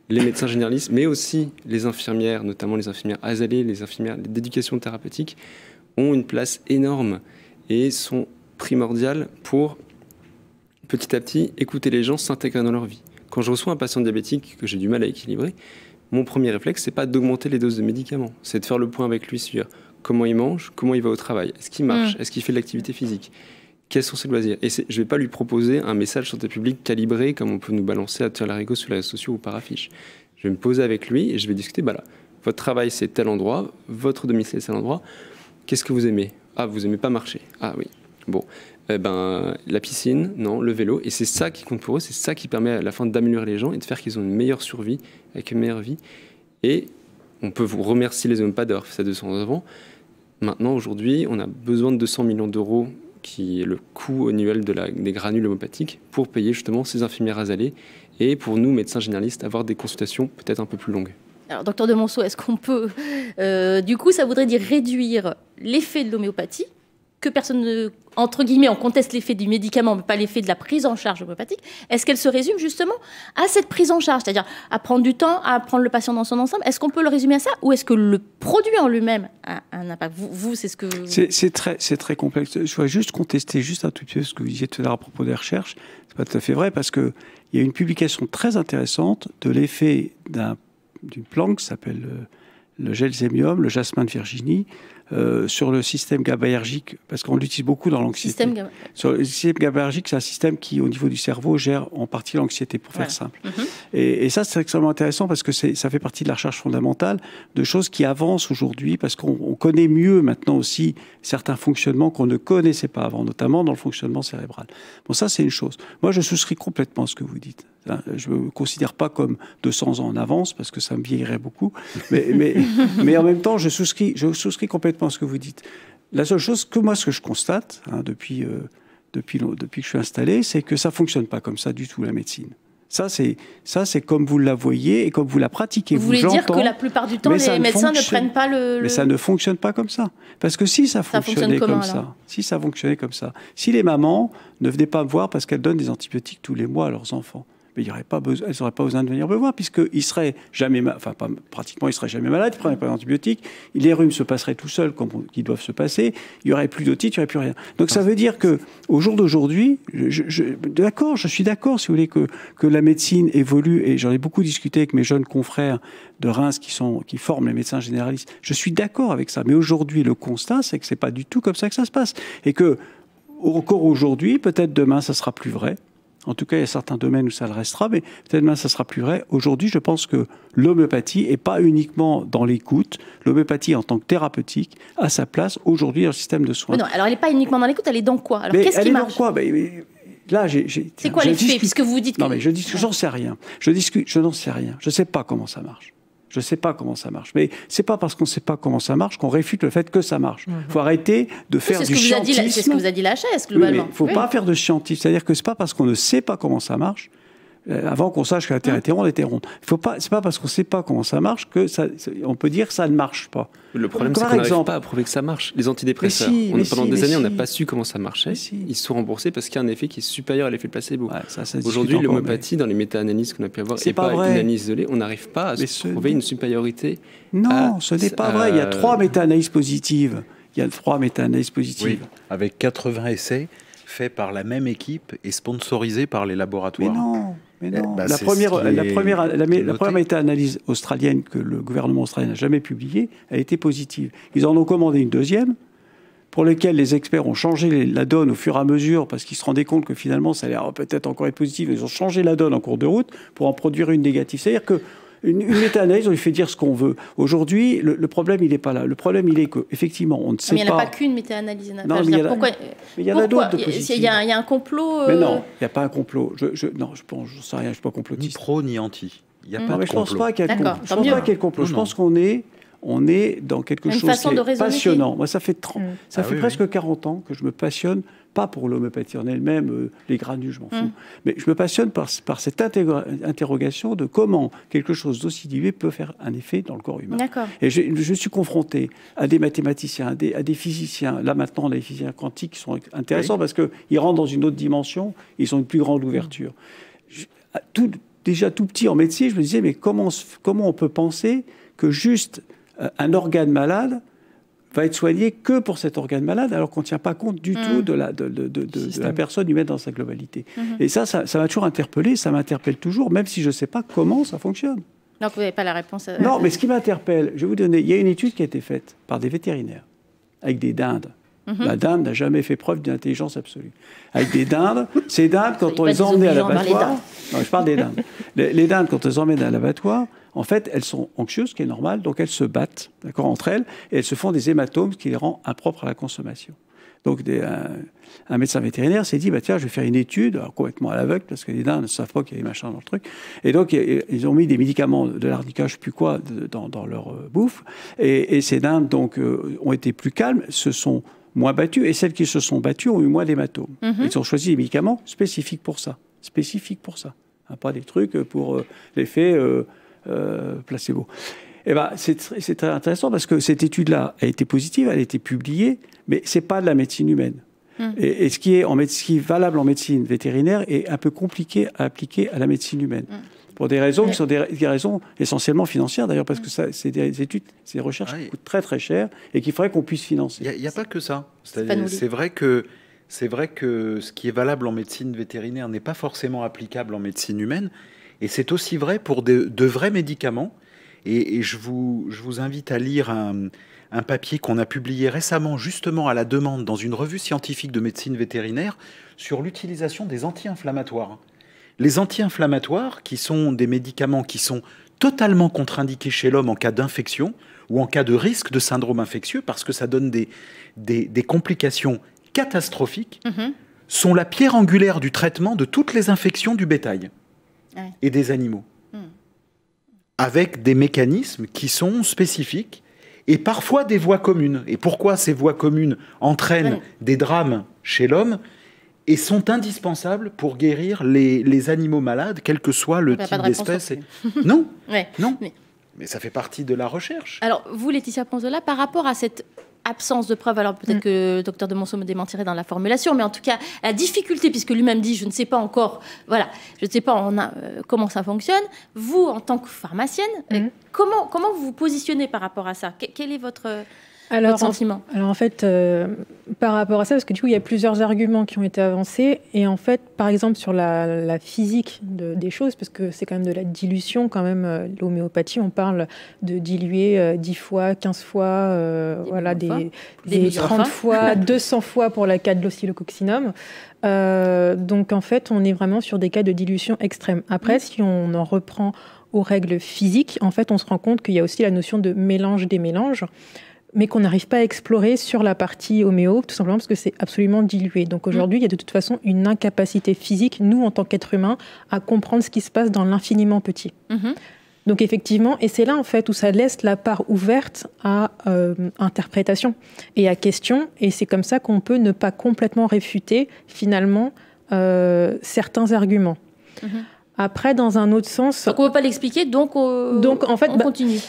Les médecins généralistes, mais aussi les infirmières, notamment les infirmières azalées, les infirmières d'éducation thérapeutique, ont une place énorme et sont primordiales pour petit à petit écouter les gens s'intégrer dans leur vie. Quand je reçois un patient diabétique que j'ai du mal à équilibrer, mon premier réflexe, c'est pas d'augmenter les doses de médicaments, c'est de faire le point avec lui sur comment il mange, comment il va au travail, est-ce qu'il marche, mm. est-ce qu'il fait de l'activité physique, quels sont ses loisirs. Et je ne vais pas lui proposer un message santé publique calibré comme on peut nous balancer à Tualarigo sur les réseaux sociaux ou par affiche. Je vais me poser avec lui et je vais discuter, bah votre travail c'est tel endroit, votre domicile c'est tel endroit, qu'est-ce que vous aimez Ah, vous n'aimez pas marcher. Ah oui, Bon, eh ben, la piscine, non, le vélo. Et c'est ça qui compte pour eux, c'est ça qui permet à la fin d'améliorer les gens et de faire qu'ils ont une meilleure survie, avec une meilleure vie. Et on peut vous remercier les hommes pas d'avoir fait ça 200 ans avant. Maintenant, aujourd'hui, on a besoin de 200 millions d'euros, qui est le coût annuel de la, des granules homopathiques, pour payer justement ces infirmières azalées et pour nous, médecins généralistes, avoir des consultations peut-être un peu plus longues. Alors, docteur de Monceau, est-ce qu'on peut. Euh, du coup, ça voudrait dire réduire l'effet de l'homéopathie que personne ne, entre guillemets, on conteste l'effet du médicament, mais pas l'effet de la prise en charge homéopathique, est-ce qu'elle se résume justement à cette prise en charge, c'est-à-dire à prendre du temps, à prendre le patient dans son ensemble Est-ce qu'on peut le résumer à ça Ou est-ce que le produit en lui-même a un impact Vous, c'est ce que... C'est très, très complexe. Je voudrais juste contester juste un tout petit peu ce que vous disiez tout à l'heure à propos des recherches. n'est pas tout à fait vrai, parce qu'il y a une publication très intéressante de l'effet d'une planque plante qui s'appelle le, euh, le gelsemium, le jasmin de Virginie, euh, sur le système GABAergique, parce qu'on l'utilise beaucoup dans l'anxiété. le système GABAergique, c'est un système qui, au niveau du cerveau, gère en partie l'anxiété, pour faire simple. Mhm. et, et, ça, c'est extrêmement intéressant parce que ça fait partie de la recherche fondamentale, de choses qui avancent aujourd'hui, parce qu'on connaît mieux maintenant aussi certains fonctionnements qu'on ne connaissait pas avant, notamment dans le fonctionnement cérébral. Bon, ça, c'est une chose. Moi, je souscris complètement à ce que vous dites. Hein, je ne me considère pas comme 200 ans en avance parce que ça me vieillirait beaucoup. *laughs* Mais, en même temps, je souscris, je souscris complètement à ce que vous dites. La seule chose que moi, ce que je constate hein, depuis, euh, depuis, depuis que je suis installé, c'est que ça ne fonctionne pas comme ça du tout, la médecine. Ça, c'est ça, c'est comme vous la voyez et comme vous la pratiquez. Vous, voulez dire que la plupart du temps, les médecins ne prennent pas le, Mais ça ne fonctionne pas comme ça. Parce que si ça fonctionnait comme ça, si ça fonctionnait comme ça, si les mamans ne venaient pas me voir parce qu'elles donnent des antibiotiques tous les mois à leurs enfants, mais il pas besoin, elles n'auraient pas besoin de venir me voir, puisqu'ils serait jamais, enfin, pratiquement, il serait jamais malade, il prendraient pas d'antibiotiques, les rhumes se passeraient tout seuls comme ils doivent se passer, il n'y aurait plus d'otite, il n'y aurait plus rien. Donc ça veut dire que, au jour d'aujourd'hui, je, d'accord, je suis d'accord, si vous voulez, que, la médecine évolue, et j'en ai beaucoup discuté avec mes jeunes confrères de Reims qui forment les médecins généralistes. Je suis d'accord avec ça, mais aujourd'hui, le constat, c'est que c'est pas du tout comme ça que ça se passe. Et que, encore aujourd'hui, peut-être demain, ça sera plus vrai, en tout cas, il y a certains domaines où ça le restera, mais peut-être demain, ça sera plus vrai. Aujourd'hui, je pense que l'homéopathie, est pas uniquement dans l'écoute, l'homéopathie en tant que thérapeutique, a sa place aujourd'hui dans le système de soins. non, alors elle n'est pas uniquement dans l'écoute, elle est dans quoi Alors qu'est-ce qui marche dans quoi Là, C'est quoi les faits Puisque vous dites que. Non, mais je dis j'en sais rien. Je discute, je n'en sais rien. Je ne sais pas comment ça marche. Je ne sais pas comment ça marche. Mais c'est pas parce qu'on ne sait pas comment ça marche qu'on réfute le fait que ça marche. Il mhm. faut arrêter de faire du scientisme. C'est ce que vous a dit la chaise, globalement. Il faut pas faire de scientisme. C'est-à-dire que ce n'est pas parce qu'on ne sait pas comment ça marche euh, avant qu'on sache que la Terre était ronde, était ronde. Il faut pas, c'est pas parce qu'on ne sait pas comment ça marche que ça, on peut dire que ça ne marche pas. Le problème, c'est qu'on n'arrive pas à prouver que ça marche. Les antidépresseurs, pendant des années, on n'a pas su comment ça marchait. Ils sont remboursés parce qu'il y a un effet qui est supérieur à l'effet placebo. Ouais, Aujourd'hui, l'homéopathie, dans les méta-analyses qu'on a pu avoir, c'est pas, une analyse isolée. On n'arrive pas à trouver une supériorité. Non, ce n'est pas vrai. Il y a trois méta-analyses positives. Il y a trois méta-analyses positives. avec 80 essais faits par la même équipe et sponsorisés par les laboratoires la, première, la, première, la, première, analyse australienne que le gouvernement australien n'a jamais publiée a été positive. Ils en ont commandé une deuxième, pour laquelle les experts ont changé la donne au fur et à mesure, parce qu'ils se rendaient compte que finalement, ça allait peut-être encore être positif. Ils ont changé la donne en cours de route pour en produire une négative. C'est-à-dire que une, méta-analyse, on lui fait dire ce qu'on veut. Aujourd'hui, le, problème, il n'est pas là. Le problème, il est qu'effectivement, on ne sait pas. Mais il n'y a pas qu'une méta-analyse. Non, mais, il y en a d'autres. Il y, a un complot. Mais non, euh, il n'y a pas un complot. Je, je non, je pense, je sais rien, je ne suis pas complotiste. Ni pro ni anti. Il y a mm. pas de complot. Je pense pas qu'il y a complot. complot. Je pense qu'on est on est dans quelque chose qui passionnant. Moi, ça fait, 30, mm. ça ah fait presque 40 ans que je me passionne pas pour l'homéopathie en elle-même, euh, les granules, je m'en fous. Mm. Mais je me passionne par, cette interrogation de comment quelque chose d'aussi dilué peut faire un effet dans le corps humain. Et je, suis confronté à des mathématiciens, à des, physiciens. Là maintenant, les physiciens quantiques sont intéressants parce parce qu'ils rentrent dans une autre dimension, ils ont une plus grande ouverture. Mm. tout, déjà tout petit en médecine, je me disais, mais comment, comment on peut penser que juste euh, un organe malade va être soigné que pour cet organe malade, alors qu'on ne tient pas compte du mm. tout de la, personne humaine dans sa globalité. Mm-hmm. Et ça, ça m'a toujours interpellé, ça m'interpelle toujours, même si je ne sais pas comment ça fonctionne. Donc vous n'avez pas la réponse. Euh, non, mais ce *laughs* qui m'interpelle, je vais vous donner, il y a une étude qui a été faite par des vétérinaires avec des dindes. Mm-hmm. La dinde n'a jamais fait preuve d'une intelligence absolue. Avec des dindes, ces dindes, quand on les emmenait à l'abattoir, je parle des dindes. Les, les dindes, quand on les emmène à l'abattoir, en fait, elles sont anxieuses, ce qui est normal, donc elles se battent d'accord, entre elles, et elles se font des hématomes, qui les rend impropres à la consommation. Donc des, un, médecin vétérinaire s'est dit, bah, tiens, je vais faire une étude, complètement à l'aveugle, parce que les dindes ne savent pas qu'il y a des machins dans le truc. Et donc, ils ont mis des médicaments de l'arnica, je plus quoi, dans, leur euh, bouffe. Et, ces dindes, donc, euh, ont été plus calmes, se sont moins battues, et celles qui se sont battues ont eu moins d'hématomes. Mm-hmm. Ils ont choisi des médicaments spécifiques pour ça. Spécifiques pour ça. Hein, pas des trucs euh, pour l'effet... Euh, placebo. Et eh ben, c'est très intéressant parce que cette étude-là a été positive, elle a été publiée, mais c'est pas de la médecine humaine. Hmm. Et, ce, qui est en valable en médecine vétérinaire est un peu compliqué à appliquer à la médecine humaine. Hmm. pour des raisons qui sont des, raisons essentiellement financières d'ailleurs, parce que hmm. c'est des études, ces recherches coûtent très très cher et qu'il faudrait qu'on puisse financer. Il n'y a, pas que ça. C'est vrai que c'est vrai que ce qui est valable en médecine vétérinaire n'est pas forcément applicable en médecine humaine. Et c'est aussi vrai pour de, vrais médicaments. Et, je, vous, invite à lire un, papier qu'on a publié récemment, justement à la demande, dans une revue scientifique de médecine vétérinaire, sur l'utilisation des anti-inflammatoires. Les anti-inflammatoires, qui sont des médicaments qui sont totalement contre-indiqués chez l'homme en cas d'infection ou en cas de risque de syndrome infectieux, parce que ça donne des, complications catastrophiques, mhm. sont la pierre angulaire du traitement de toutes les infections du bétail et des animaux, hmm. avec des mécanismes qui sont spécifiques et parfois des voies communes. Et pourquoi ces voies communes entraînent des drames chez l'homme et sont indispensables pour guérir les, animaux malades, quel que soit le bah, type d'espèce. non, non. *laughs* Mais... ça fait partie de la recherche. Alors, vous, Laetitia Ponzola, par rapport à cette absence de preuve, alors peut-être mm. que le docteur de Monceau me démentirait dans la formulation, mais en tout cas, la difficulté, puisque lui-même dit, je ne sais pas encore, voilà, je ne sais pas euh, comment ça fonctionne, vous, en tant que pharmacienne, mm. euh, comment, comment vous vous positionnez par rapport à ça Quelle est votre alors, en, Alors en fait, euh, par rapport à ça, parce que du coup, il y a plusieurs arguments qui ont été avancés. Et en fait, par exemple, sur la, physique des choses, parce que c'est quand même de la dilution, quand même, euh, l'homéopathie, on parle de diluer 10 euh, fois, 15 fois, voilà, des, des, 30 fois, 200 *laughs* fois pour la cas de Euh, donc en fait, on est vraiment sur des cas de dilution extrême. Après, mm. si on en reprend aux règles physiques, en fait, on se rend compte qu'il y a aussi la notion de mélange des mélanges mais qu'on n'arrive pas à explorer sur la partie homéo, tout simplement parce que c'est absolument dilué. Donc aujourd'hui, il y a de toute façon une incapacité physique, nous, en tant qu'êtres humains, à comprendre ce qui se passe dans l'infiniment petit. Mhm. Donc effectivement, et c'est là en fait où ça laisse la part ouverte à euh, interprétation et à question, et c'est comme ça qu'on peut ne pas complètement réfuter finalement euh, certains arguments. Mhm. Après, dans un autre sens. Donc on ne peut pas l'expliquer, donc, euh, donc en fait, on bah, continue.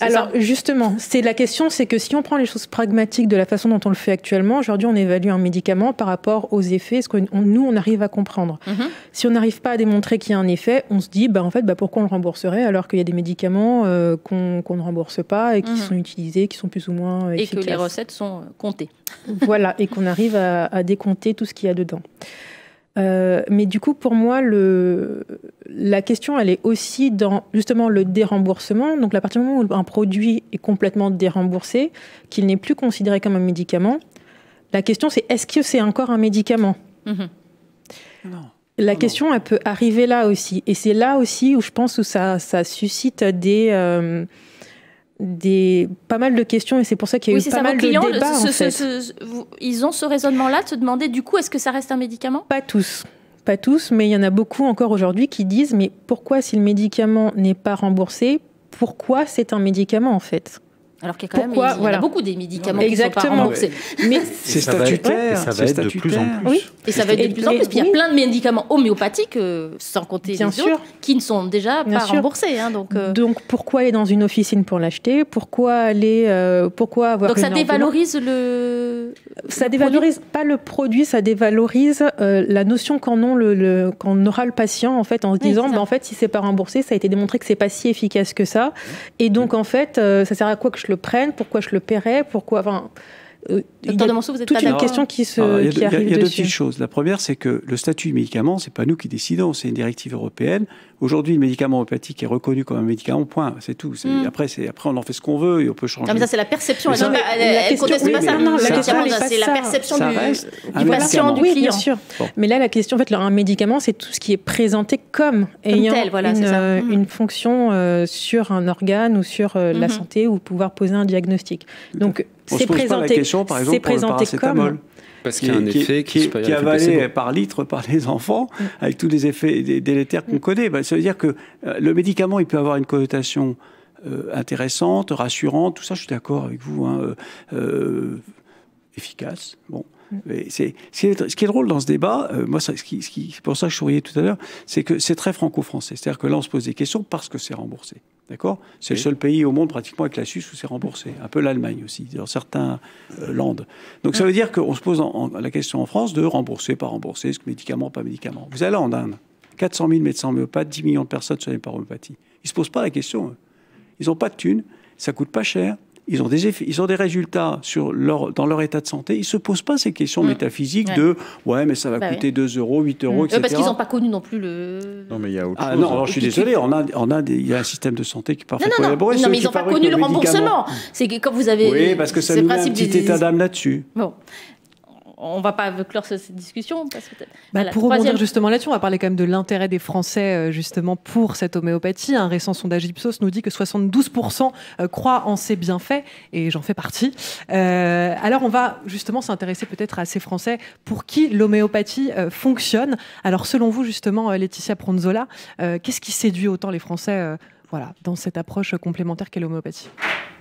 Alors justement, c'est la question, c'est que si on prend les choses pragmatiques de la façon dont on le fait actuellement, aujourd'hui on évalue un médicament par rapport aux effets, ce que nous on arrive à comprendre. Mhm. Si on n'arrive pas à démontrer qu'il y a un effet, on se dit bah en fait bah pourquoi on le rembourserait alors qu'il y a des médicaments euh, qu'on ne rembourse pas et qui mhm. sont utilisés, qui sont plus ou moins efficaces. Euh, et que les recettes sont euh, comptées. voilà et qu'on arrive à décompter tout ce qu'il y a dedans. Euh, mais du coup, pour moi, le, la question, elle est aussi dans justement le déremboursement. Donc, à partir du moment où un produit est complètement déremboursé, qu'il n'est plus considéré comme un médicament, la question, c'est est-ce que c'est encore un médicament mhm. Non. La question, elle peut arriver là aussi. Et c'est là aussi où je pense où ça, suscite des... Euh, des pas mal de questions et c'est pour ça qu'il y a eu pas mal de débats. ils ont ce raisonnement-là de se demander du coup est-ce que ça reste un médicament Pas tous. Pas tous, mais il y en a beaucoup encore aujourd'hui qui disent mais pourquoi si le médicament n'est pas remboursé, pourquoi c'est un médicament en fait alors qu'il y a quand même beaucoup des médicaments Exactement. qui sont pas remboursés. Mais c'est statutaire. ça va être de plus en plus. Et ça va être de plus en plus. il y a plein de médicaments homéopathiques, euh, sans compter Bien les sûr. autres, qui ne sont déjà pas remboursés. Hein, donc, euh. donc pourquoi aller dans une officine pour l'acheter Pourquoi aller euh, Pourquoi avoir Donc ça dévalorise le. Ça dévalorise pas le produit, ça dévalorise la notion qu'en le, aura le patient en fait en se disant oui, bah, ben, en fait si c'est pas remboursé, ça a été démontré que c'est pas si efficace que ça. Et donc en fait, ça sert à quoi que je je le prenne, pourquoi je le paierais, pourquoi. Enfin, euh, il y a vous êtes question qui se deux petites choses. La première, c'est que le statut du médicament, c'est pas nous qui décidons, c'est une directive européenne. Aujourd'hui, le médicament homéopathique est reconnu comme un médicament. Point, c'est tout. Hmm. Après, c'est après on en fait ce qu'on veut et on peut changer. Non, mais ça c'est la perception. ça. c'est la perception du, patient, du client. Bien sûr. Mais là, la question, en fait, un médicament, c'est tout ce qui est présenté comme, ayant voilà, euh, hmm. une, fonction euh, sur un organe ou sur euh, la hmm. santé ou pouvoir poser un diagnostic. Donc on se pose présenté, pas la par exemple, parce qu'il y a un effet qui, est avalé par litre par les enfants, mm. avec tous les effets délétères qu'on mm. connaît. Ben, ça veut dire que euh, le médicament, il peut avoir une connotation euh, intéressante, rassurante, tout ça, je suis d'accord avec vous, hein, euh, efficace. Bon. Mm. C'est, ce qui est drôle dans ce débat, moi, c'est c'est pour ça que je souriais tout à l'heure, c'est que c'est très franco-français. C'est-à-dire que là, on se pose des questions parce que c'est remboursé. D'accord C'est le seul pays au monde pratiquement avec la Suisse où c'est remboursé. Un peu l'Allemagne aussi, dans certains euh, landes. Donc ça veut dire qu'on se pose la question en France de rembourser, pas rembourser, ce médicament, pas médicament. Vous allez en Inde, 400 000 médecins homéopathes, 10 millions de personnes sur par homéopathie. Ils ne se posent pas la question. Ils n'ont pas de thunes, ça coûte pas cher ils ont des, ils ont des résultats sur leur, dans leur état de santé. Ils ne se posent pas ces questions mm. métaphysiques de ouais, mais ça va bah coûter 2 euros, 8 euros, mm. etc. Euh, parce qu'ils n'ont pas connu non plus le. Non, mais il y a autre ah, chose. Non, je suis désolé, on on a il y a un système de santé qui parfois. non, non, Non, mais ils n'ont pas connu le, remboursement. C'est que quand vous avez. Oui, parce que ça nous met un petit état d'âme là-dessus. Bon on va pas clore cette discussion. Parce que bah, pour rebondir justement là-dessus, on va parler quand même de l'intérêt des Français euh, justement pour cette homéopathie. Un récent sondage Ipsos nous dit que 72% euh, croient en ses bienfaits, et j'en fais partie. Euh, alors on va justement s'intéresser peut-être à ces Français pour qui l'homéopathie fonctionne. Alors selon vous justement, Laetitia Pronzola, qu'est-ce qui séduit autant les Français voilà, dans cette approche complémentaire qu'est l'homéopathie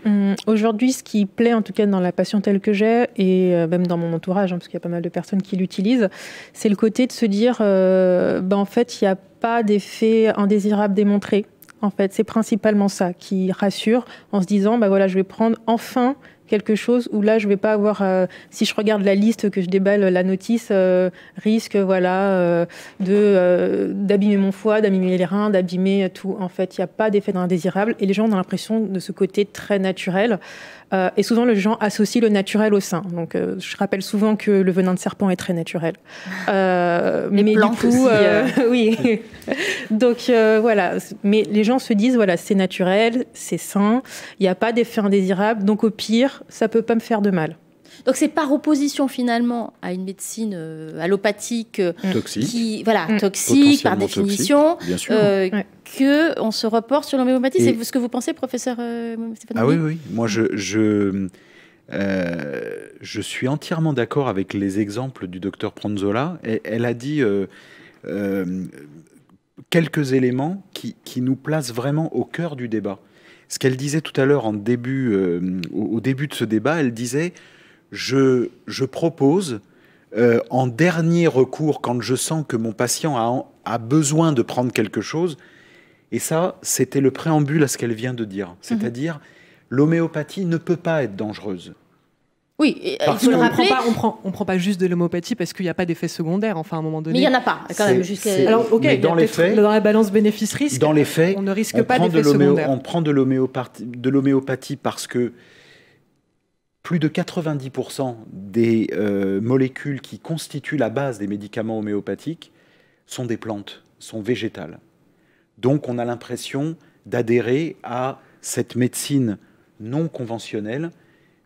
hum, Aujourd'hui, ce qui plaît, en tout cas dans la passion telle que j'ai, et euh, même dans mon entourage, hein, parce qu'il y a pas mal de personnes qui l'utilisent, c'est le côté de se dire, euh, ben, en fait, il n'y a pas d'effet indésirable démontré. En fait, c'est principalement ça qui rassure en se disant, ben voilà, je vais prendre enfin quelque chose où là, je vais pas avoir, euh, si je regarde la liste que je déballe, la notice, euh, risque, voilà, euh, de d'abîmer mon foie, d'abîmer les reins, d'abîmer tout. En fait, il n'y a pas d'effet indésirable et les gens ont l'impression de ce côté très naturel. Euh, et souvent, les gens associent le naturel au sain. Donc, euh, je rappelle souvent que le venin de serpent est très naturel. Euh, *laughs* mais du *laughs* oui. *laughs* Donc voilà. Mais les gens se disent voilà, c'est naturel, c'est sain, il n'y a pas d'effet indésirable. Donc au pire, ça peut pas me faire de mal. Donc c'est par opposition finalement à une médecine euh, allopathique euh, toxique, qui, voilà, mm. toxique par définition, qu'on euh, que on se reporte sur l'homéopathie. C'est ce que vous pensez, professeur Ah oui, oui. Moi, je je, je suis entièrement d'accord avec les exemples du docteur Pranzola. Elle, elle a dit quelques éléments qui, qui, nous placent vraiment au cœur du débat. Ce qu'elle disait tout à l'heure début, au début de ce débat, elle disait je, je propose euh, en dernier recours, quand je sens que mon patient a, besoin de prendre quelque chose, et ça, c'était le préambule à ce qu'elle vient de dire, mhm. c'est-à-dire l'homéopathie ne peut pas être dangereuse. Oui, le On ne prend, pas juste de l'homéopathie parce qu'il n'y a pas d'effet secondaire, enfin, à un moment donné. Mais il n'y en a pas, quand même. Alors, dans, les dans la balance bénéfice-risque, on ne risque pas d'effet secondaire. On prend de l'homéopathie parce que plus de 90% des euh, molécules qui constituent la base des médicaments homéopathiques sont des plantes, sont végétales. Donc on a l'impression d'adhérer à cette médecine non conventionnelle,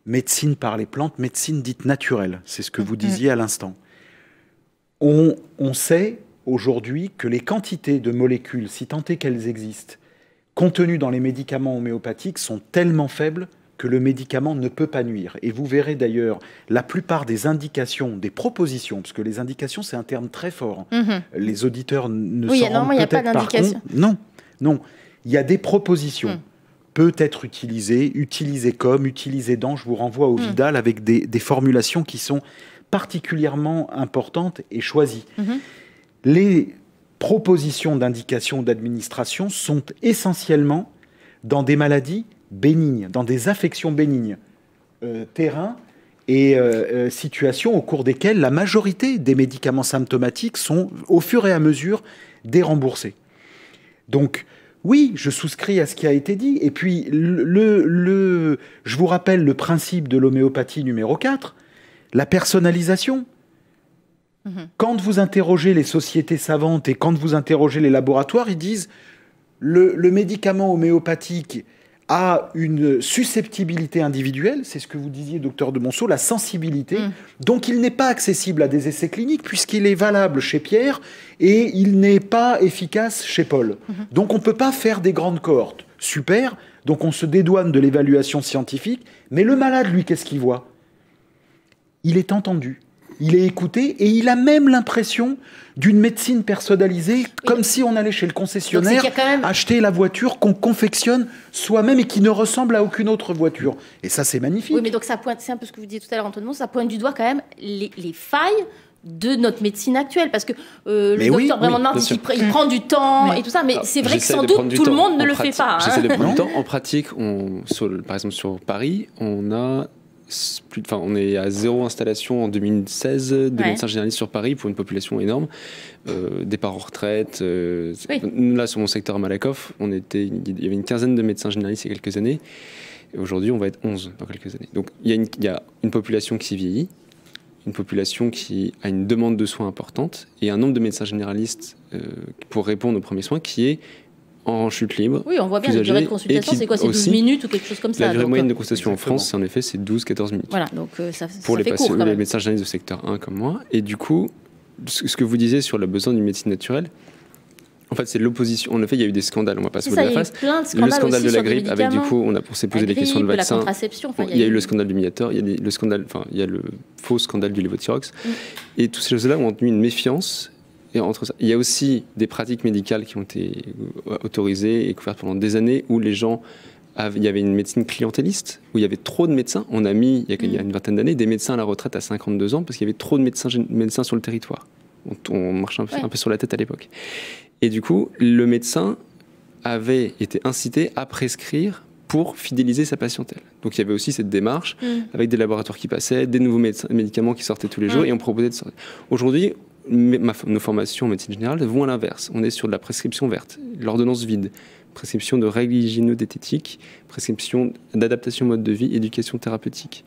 médecine par les plantes, médecine dite naturelle, c'est ce que vous mm, mm. disiez à l'instant. On, on sait aujourd'hui que les quantités de molécules, si tant est qu'elles existent, contenues dans les médicaments homéopathiques sont tellement faibles que le médicament ne peut pas nuire. Et vous verrez d'ailleurs la plupart des indications, des propositions, parce que les indications, c'est un terme très fort. Hein. Mhm. Les auditeurs ne oui, il peut-être pas d'indication. Non, non. Il y a des propositions. Mhm. Peut être utilisé utilisé comme, utilisées dans. Je vous renvoie au mhm. Vidal avec des, formulations qui sont particulièrement importantes et choisies. Les propositions d'indication d'administration sont essentiellement dans des maladies bénigne, dans des affections bénignes, euh, terrain et euh, euh, situations au cours desquelles la majorité des médicaments symptomatiques sont au fur et à mesure déremboursés. Donc, oui, je souscris à ce qui a été dit. Et puis, le, le, je vous rappelle le principe de l'homéopathie numéro 4, la personnalisation. Mm-hmm. Quand vous interrogez les sociétés savantes et quand vous interrogez les laboratoires, ils disent le, le médicament homéopathique à une susceptibilité individuelle, c'est ce que vous disiez, docteur de Monceau, la sensibilité. Mm. Donc il n'est pas accessible à des essais cliniques puisqu'il est valable chez Pierre et il n'est pas efficace chez Paul. Mm-hmm. Donc on ne peut pas faire des grandes cohortes. Super, donc on se dédouane de l'évaluation scientifique, mais le malade, lui, qu'est-ce qu'il voit Il est entendu il est écouté et il a même l'impression d'une médecine personnalisée, comme si on allait chez le concessionnaire acheter la voiture qu'on confectionne soi-même et qui ne ressemble à aucune autre voiture. Et ça, c'est magnifique. mais donc ça pointe, c'est un peu ce que vous disiez tout à l'heure, Antoine, ça pointe du doigt quand même les, failles de notre médecine actuelle parce que euh, le docteur vraiment oui, il, prend du temps et tout ça mais c'est vrai que sans doute tout le monde ne le fait pas hein. en pratique on, par exemple sur Paris on a enfin, on est à zéro installation en 2016, de médecins généralistes sur Paris pour une population énorme. Euh, départ en retraite. Euh, là, sur mon secteur à Malakoff, on était, il y avait une quinzaine de médecins généralistes il y a quelques années. Et aujourd'hui, on va être 11 dans quelques années. Donc, il y, a une, population qui vieillit, une population qui a une demande de soins importante et un nombre de médecins généralistes euh, pour répondre aux premiers soins qui est en chute libre. Oui, on voit bien la durée de consultation, c'est quoi C'est 12 minutes ou quelque chose comme ça. La durée moyenne de euh, consultation en France, en effet, c'est 12-14 minutes. Voilà, donc euh, ça, Pour les, fait court, quand les médecins généralistes de secteur 1 comme moi. Et du coup, ce que vous disiez sur le besoin d'une médecine naturelle, en fait, c'est l'opposition. En effet, il y a eu des scandales, on ne va pas se voler la face. le scandale de la grippe, avec ah bah, du coup, on a pour s'est des questions de vaccins. il y, a eu le scandale du Miniator, il y a le scandale, enfin, il y a le faux scandale du Levothyrox. Mm. Et toutes ces choses-là ont tenu une méfiance entre il y a aussi des pratiques médicales qui ont été euh, autorisées et couvertes pendant des années où les gens il y avait une médecine clientéliste, où il y avait trop de médecins. On a mis, il y a, mm. une vingtaine d'années, des médecins à la retraite à 52 ans parce qu'il y avait trop de médecins, médecins sur le territoire. On, on marche un, peu sur la tête à l'époque. Et du coup, le médecin avait été incité à prescrire pour fidéliser sa patientèle. Donc il y avait aussi cette démarche mm. avec des laboratoires qui passaient, des nouveaux médicaments qui sortaient tous les jours et on proposait de sortir. Aujourd'hui, nos formations en médecine générale vont à l'inverse. On est sur de la prescription verte, l'ordonnance vide, prescription de règles hygiéno d'éthique, prescription d'adaptation mode de vie, éducation thérapeutique.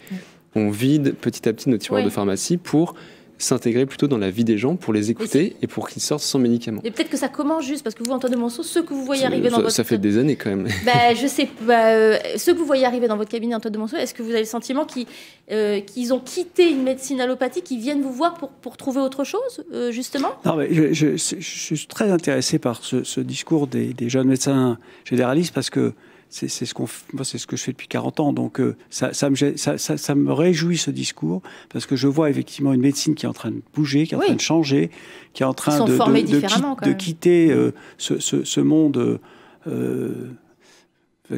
On vide petit à petit notre tiroir de pharmacie pour s'intégrer plutôt dans la vie des gens pour les écouter et, pour qu'ils sortent sans médicaments. Et peut-être que ça commence juste parce que vous, Antoine de Monceau, ceux que vous voyez arriver dans ça, votre... Ça fait des années quand même. Bah, *laughs* je sais bah, euh, ceux que vous voyez arriver dans votre cabinet, Antoine de Monceau, est-ce que vous avez le sentiment qu'ils euh, ont quitté une médecine allopathique, qu'ils viennent vous voir pour, pour trouver autre chose, euh, justement Non, mais je, suis très intéressé par ce, discours des, des, jeunes médecins généralistes parce que c'est ce c'est ce que je fais depuis 40 ans. Donc euh, ça, me, ça, me réjouit ce discours parce que je vois effectivement une médecine qui est en train de bouger, qui est en train de changer, qui est en train de, de, quitter euh, ce, monde. c'est euh,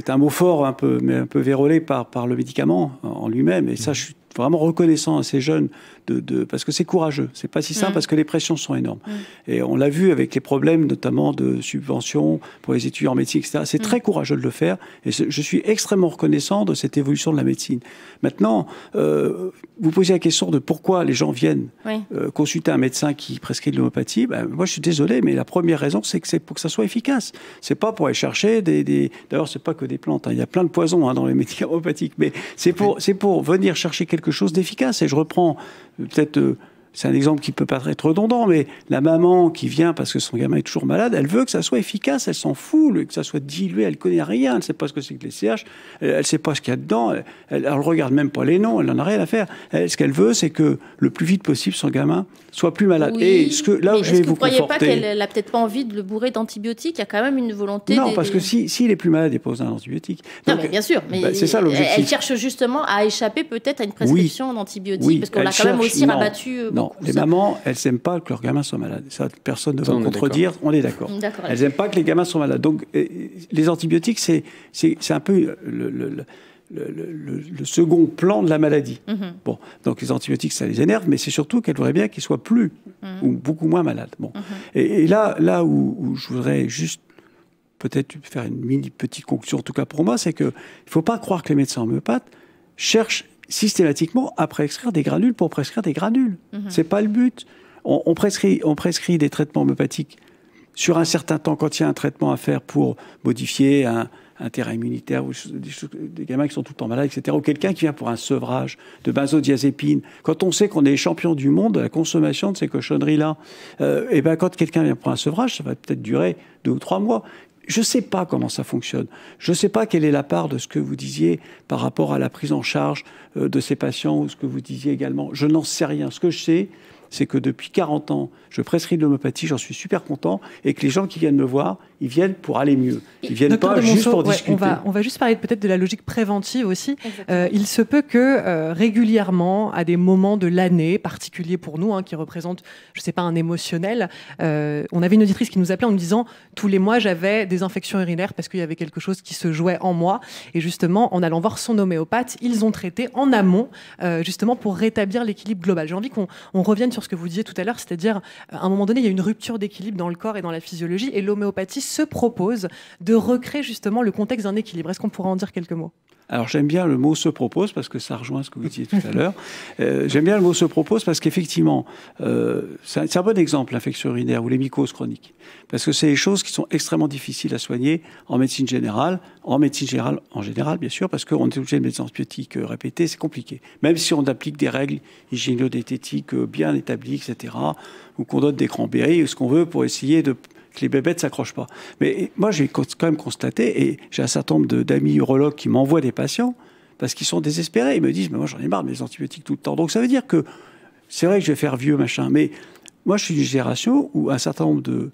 un mot fort, un peu, mais un peu vérolé par, par le médicament en lui-même. Et ça, mmh. je suis vraiment reconnaissant à ces jeunes de, de parce que c'est courageux. C'est pas si simple mm. parce que les pressions sont énormes. Mm. Et on l'a vu avec les problèmes notamment de subventions pour les étudiants en médecine, etc. C'est mm. très courageux de le faire et je suis extrêmement reconnaissant de cette évolution de la médecine. Maintenant, euh, vous posez la question de pourquoi les gens viennent euh, consulter un médecin qui prescrit de l'homéopathie. Ben, moi, je suis désolé, mais la première raison, c'est que c'est pour que ça soit efficace. C'est pas pour aller chercher des. des... D'ailleurs, c'est pas que des plantes. Hein. Il y a plein de poisons hein, dans les *laughs* médicaments homéopathiques, mais c'est pour c'est pour venir chercher quelque chose d'efficace. Et je reprends peut-être euh, c'est un exemple qui peut paraître redondant, mais la maman qui vient parce que son gamin est toujours malade, elle veut que ça soit efficace, elle s'en fout, que ça soit dilué, elle connaît rien, elle ne sait pas ce que c'est que les CH, elle ne sait pas ce qu'il y a dedans, elle ne regarde même pas les noms, elle n'en a rien à faire. ce qu'elle veut, c'est que le plus vite possible, son gamin soit plus malade. et ce que, là où je vais vous, vous croyez pas qu'elle n'a peut-être pas envie de le bourrer d'antibiotiques Il y a quand même une volonté... Non, parce que s'il si, est plus malade, il pose un antibiotique. non, mais bien sûr, mais bah, c'est ça l'objectif. Elle cherche justement à échapper peut-être à une prescription d'antibiotiques, parce qu'on l'a quand même aussi rabattu Non, euh, les mamans, elles n'aiment pas que leurs gamins soient malades. Ça, personne ne va contredire, on est d'accord. Elles n'aiment pas que les gamins soient malades. Donc, euh, les antibiotiques, c'est un peu... le, le le, second plan de la maladie. Mhm. Bon, donc les antibiotiques, ça les énerve, mais c'est surtout qu'elles voudraient bien qu'ils soient plus mhm. ou beaucoup moins malades. Bon, mhm. et, là, là où, je voudrais juste peut-être faire une mini petite conclusion, en tout cas pour moi, c'est que il faut pas croire que les médecins homéopathes cherchent systématiquement à prescrire des granules pour prescrire des granules. C'est pas le but. On, prescrit, on prescrit des traitements homéopathiques sur un certain temps quand il y a un traitement à faire pour modifier un intérêt immunitaire ou des, gamins qui sont tout le temps malades, etc. Ou quelqu'un qui vient pour un sevrage de benzodiazépine. Quand on sait qu'on est champion du monde de la consommation de ces cochonneries-là, et euh, eh ben quand quelqu'un vient pour un sevrage, ça va peut-être durer deux ou trois mois. Je ne sais pas comment ça fonctionne. Je ne sais pas quelle est la part de ce que vous disiez par rapport à la prise en charge euh, de ces patients ou ce que vous disiez également. Je n'en sais rien. Ce que je sais, c'est que depuis 40 ans, je prescris de l'homéopathie, j'en suis super content, et que les gens qui viennent me voir, ils viennent pour aller mieux. Ils viennent pas juste pour discuter. On va, on va, juste parler peut-être de la logique préventive aussi. Euh, il se peut que euh, régulièrement, à des moments de l'année, particuliers pour nous, hein, qui représentent, je sais pas, un émotionnel, euh, on avait une auditrice qui nous appelait en nous disant tous les mois j'avais des infections urinaires parce qu'il y avait quelque chose qui se jouait en moi. Et justement, en allant voir son homéopathe, ils ont traité en amont, justement pour rétablir l'équilibre global. J'ai envie qu'on revienne sur ce que vous disiez tout à l'heure, c'est-à-dire euh, à un moment donné, il y a une rupture d'équilibre dans le corps et dans la physiologie, et l'homéopathie se propose de recréer justement le contexte d'un équilibre. Est-ce qu'on pourrait en dire quelques mots alors j'aime bien le mot se propose parce que ça rejoint ce que vous disiez tout à l'heure. Euh, j'aime bien le mot se propose parce qu'effectivement, euh, c'est un, bon exemple l'infection urinaire ou les mycoses chroniques. Parce que c'est des choses qui sont extrêmement difficiles à soigner en médecine générale, en médecine générale en général bien sûr, parce qu'on est obligé de mettre des antibiotiques euh, c'est compliqué. Même si on applique des règles hygiéno bien établies, etc., ou qu'on donne des cranberries ou ce qu'on veut pour essayer de les bébêtes s'accrochent pas. Mais moi, j'ai quand même constaté, et j'ai un certain nombre d'amis urologues qui m'envoient des patients parce qu'ils sont désespérés. Ils me disent, mais moi, j'en ai marre des antibiotiques tout le temps. Donc, ça veut dire que c'est vrai que je vais faire vieux, machin, mais moi, je suis d'une génération où un certain nombre de,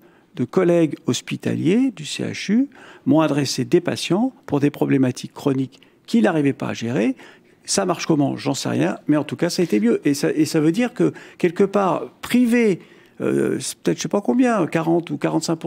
collègues hospitaliers du CHU m'ont adressé des patients pour des problématiques chroniques qu'ils n'arrivaient pas à gérer. Ça marche comment J'en sais rien, mais en tout cas, ça a été mieux. et ça veut dire que, quelque part, privé euh, peut-être je sais pas combien, 40 ou 45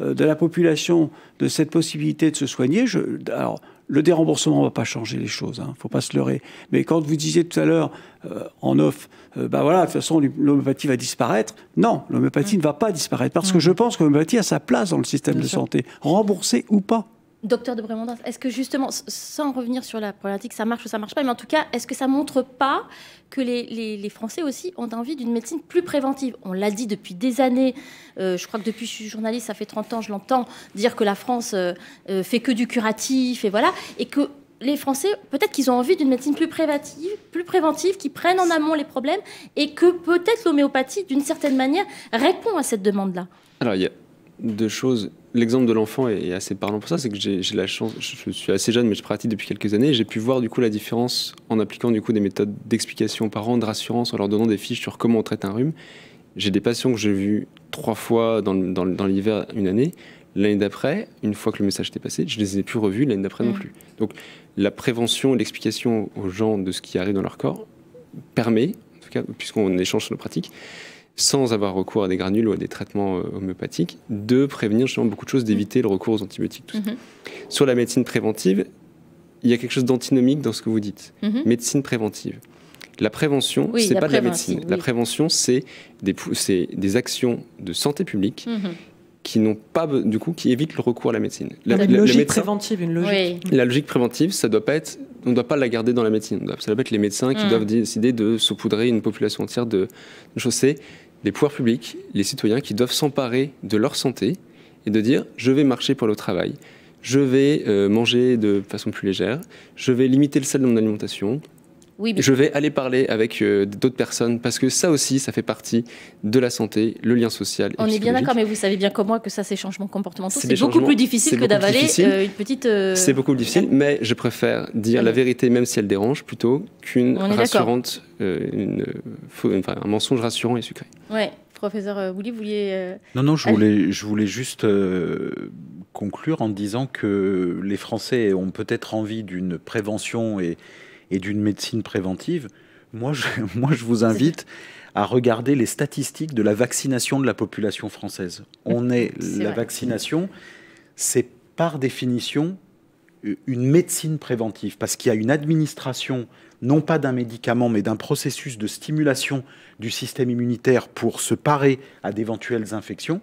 euh, de la population de cette possibilité de se soigner, alors le déremboursement ne va pas changer les choses, ne hein, faut pas se leurrer. Mais quand vous disiez tout à l'heure euh, en off, bah voilà, de toute façon l'homéopathie va disparaître. Non, l'homéopathie mmh. ne va pas disparaître parce mmh. que je pense que l'homéopathie a sa place dans le système de santé, remboursée ou pas. Docteur de est-ce que justement, sans revenir sur la problématique, ça marche ou ça marche pas, mais en tout cas, est-ce que ça montre pas que les, Français aussi ont envie d'une médecine plus préventive On l'a dit depuis des années, euh, je crois que depuis que je suis journaliste, ça fait 30 ans, je l'entends dire que la France euh, euh, fait que du curatif, et voilà, et que les Français, peut-être qu'ils ont envie d'une médecine plus préventive, plus préventive, qui prenne en amont les problèmes, et que peut-être l'homéopathie, d'une certaine manière, répond à cette demande-là de choses. L'exemple de l'enfant est assez parlant pour ça, c'est que j'ai la chance, je suis assez jeune, mais je pratique depuis quelques années, j'ai pu voir du coup la différence en appliquant du coup des méthodes d'explication aux parents, de rassurance, en leur donnant des fiches sur comment on traite un rhume. J'ai des patients que j'ai vus trois fois dans, l'hiver une année. L'année d'après, une fois que le message était passé, je les ai plus revus l'année d'après non mm. plus. Donc la prévention et l'explication aux gens de ce qui arrive dans leur corps permet, en tout cas puisqu'on échange sur nos pratiques, sans avoir recours à des granules ou à des traitements euh, homéopathiques, de prévenir justement beaucoup de choses, d'éviter le recours aux antibiotiques. Mhm. Sur la médecine préventive, il y a quelque chose d'antinomique dans ce que vous dites. Mhm. Médecine préventive. La prévention, ce n'est pas de la médecine. La prévention, c'est des, actions de santé publique mhm. qui n'ont pas du coup qui évitent le recours à la médecine. La, logique préventive, une logique. La logique préventive, ça doit pas être, on ne doit pas la garder dans la médecine. Ça doit être les médecins qui doivent décider de saupoudrer une population entière de, chaussées les pouvoirs publics, les citoyens qui doivent s'emparer de leur santé et de dire je vais marcher pour le travail, je vais euh, manger de façon plus légère, je vais limiter le sel dans mon alimentation, je vais aller parler avec euh, d'autres personnes parce que ça aussi, ça fait partie de la santé, le lien social. On est bien d'accord, mais vous savez bien comme moi que ça, ces changements comportementaux, euh, euh, c'est beaucoup plus difficile que d'avaler une petite. C'est beaucoup plus difficile, mais je préfère dire la vérité, même si elle dérange, plutôt qu'une rassurante, une, enfin, un mensonge rassurant et sucré. Ouais. Professeur Bouli, vous vouliez. non, non, je voulais, je voulais juste conclure en disant que les Français ont peut-être envie d'une prévention et, et d'une médecine préventive, moi je, *laughs* moi je vous invite à regarder les statistiques de la vaccination de la population française. On est, la vaccination, c'est par définition euh, une médecine préventive, parce qu'il y a une administration, non pas d'un médicament, mais d'un processus de stimulation du système immunitaire pour se parer à d'éventuelles infections.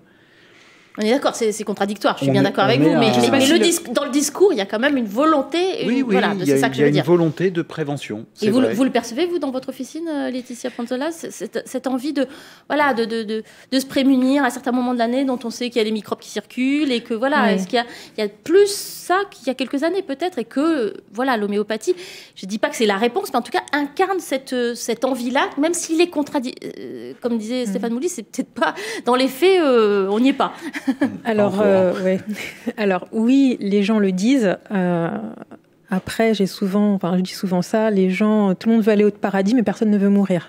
On est d'accord, c'est contradictoire, je suis bien d'accord avec vous, mais, le dans le discours, il y a quand même une volonté, oui, oui, que je veux dire. Il y a une volonté de prévention. Et vous, le percevez, vous, dans votre officine, euh, Laetitia Panzola, cette, envie de, voilà, de, de, se prémunir à certains moments de l'année dont on sait qu'il y a des microbes qui circulent et que, voilà, est-ce qu'il y a plus qu'il y a quelques années peut-être et que voilà l'homéopathie, je dis pas que c'est la réponse, mais en tout cas incarne cette, euh, cette envie-là, même s'il est contradit, euh, comme disait mm. Stéphane Mouly, c'est peut-être pas dans les faits, euh, on n'y est pas. *laughs* Alors, *laughs* Alors oui, les gens le disent. Après, j'ai souvent, enfin, je dis souvent ça, les gens, tout le monde veut aller au paradis, mais personne ne veut mourir.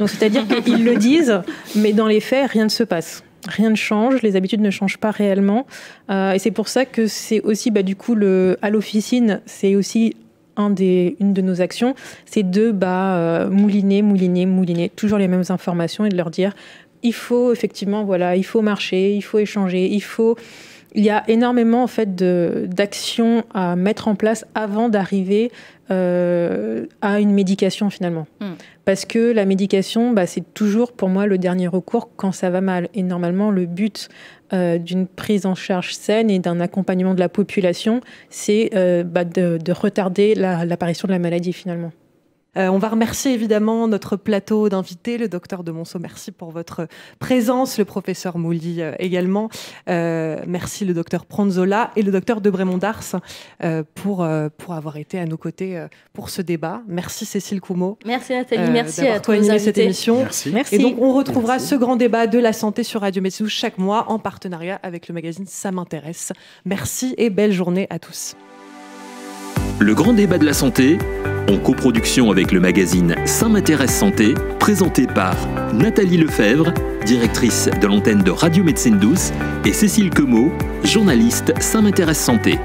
Donc, c'est-à-dire *laughs* qu'ils le disent, mais dans les faits, rien ne se passe rien ne change, les habitudes ne changent pas réellement. Euh, et c'est pour ça que c'est aussi, bah, du coup, le, à l'officine, c'est aussi un des, une de nos actions, c'est de bah, euh, mouliner, mouliner, mouliner, toujours les mêmes informations et de leur dire, il faut effectivement, voilà, il faut marcher, il faut échanger, il faut il y a énormément en fait d'actions à mettre en place avant d'arriver euh, à une médication finalement. Hmm. Parce que la médication, bah, c'est toujours pour moi le dernier recours quand ça va mal. Et normalement, le but euh, d'une prise en charge saine et d'un accompagnement de la population, c'est euh, bah, de, retarder l'apparition de la maladie finalement. Euh, on va remercier évidemment notre plateau d'invités, le docteur de Monceau, merci pour votre présence, le professeur Mouly euh, également. Euh, merci le docteur Pranzola et le docteur de Brémond-Dars pour, pour avoir été à nos côtés pour ce débat. Merci Cécile Coumeau. Merci Nathalie, merci à toi cette émission. Merci. Et donc on retrouvera ce grand débat de la santé sur Radio Médecine chaque mois en partenariat avec le magazine Ça m'intéresse. Merci et belle journée à tous. Le grand débat de la santé en coproduction avec le magazine saint m'intéresse santé, présenté par Nathalie Lefebvre, directrice de l'antenne de Radio Médecine Douce, et Cécile Comeau, journaliste saint m'intéresse santé.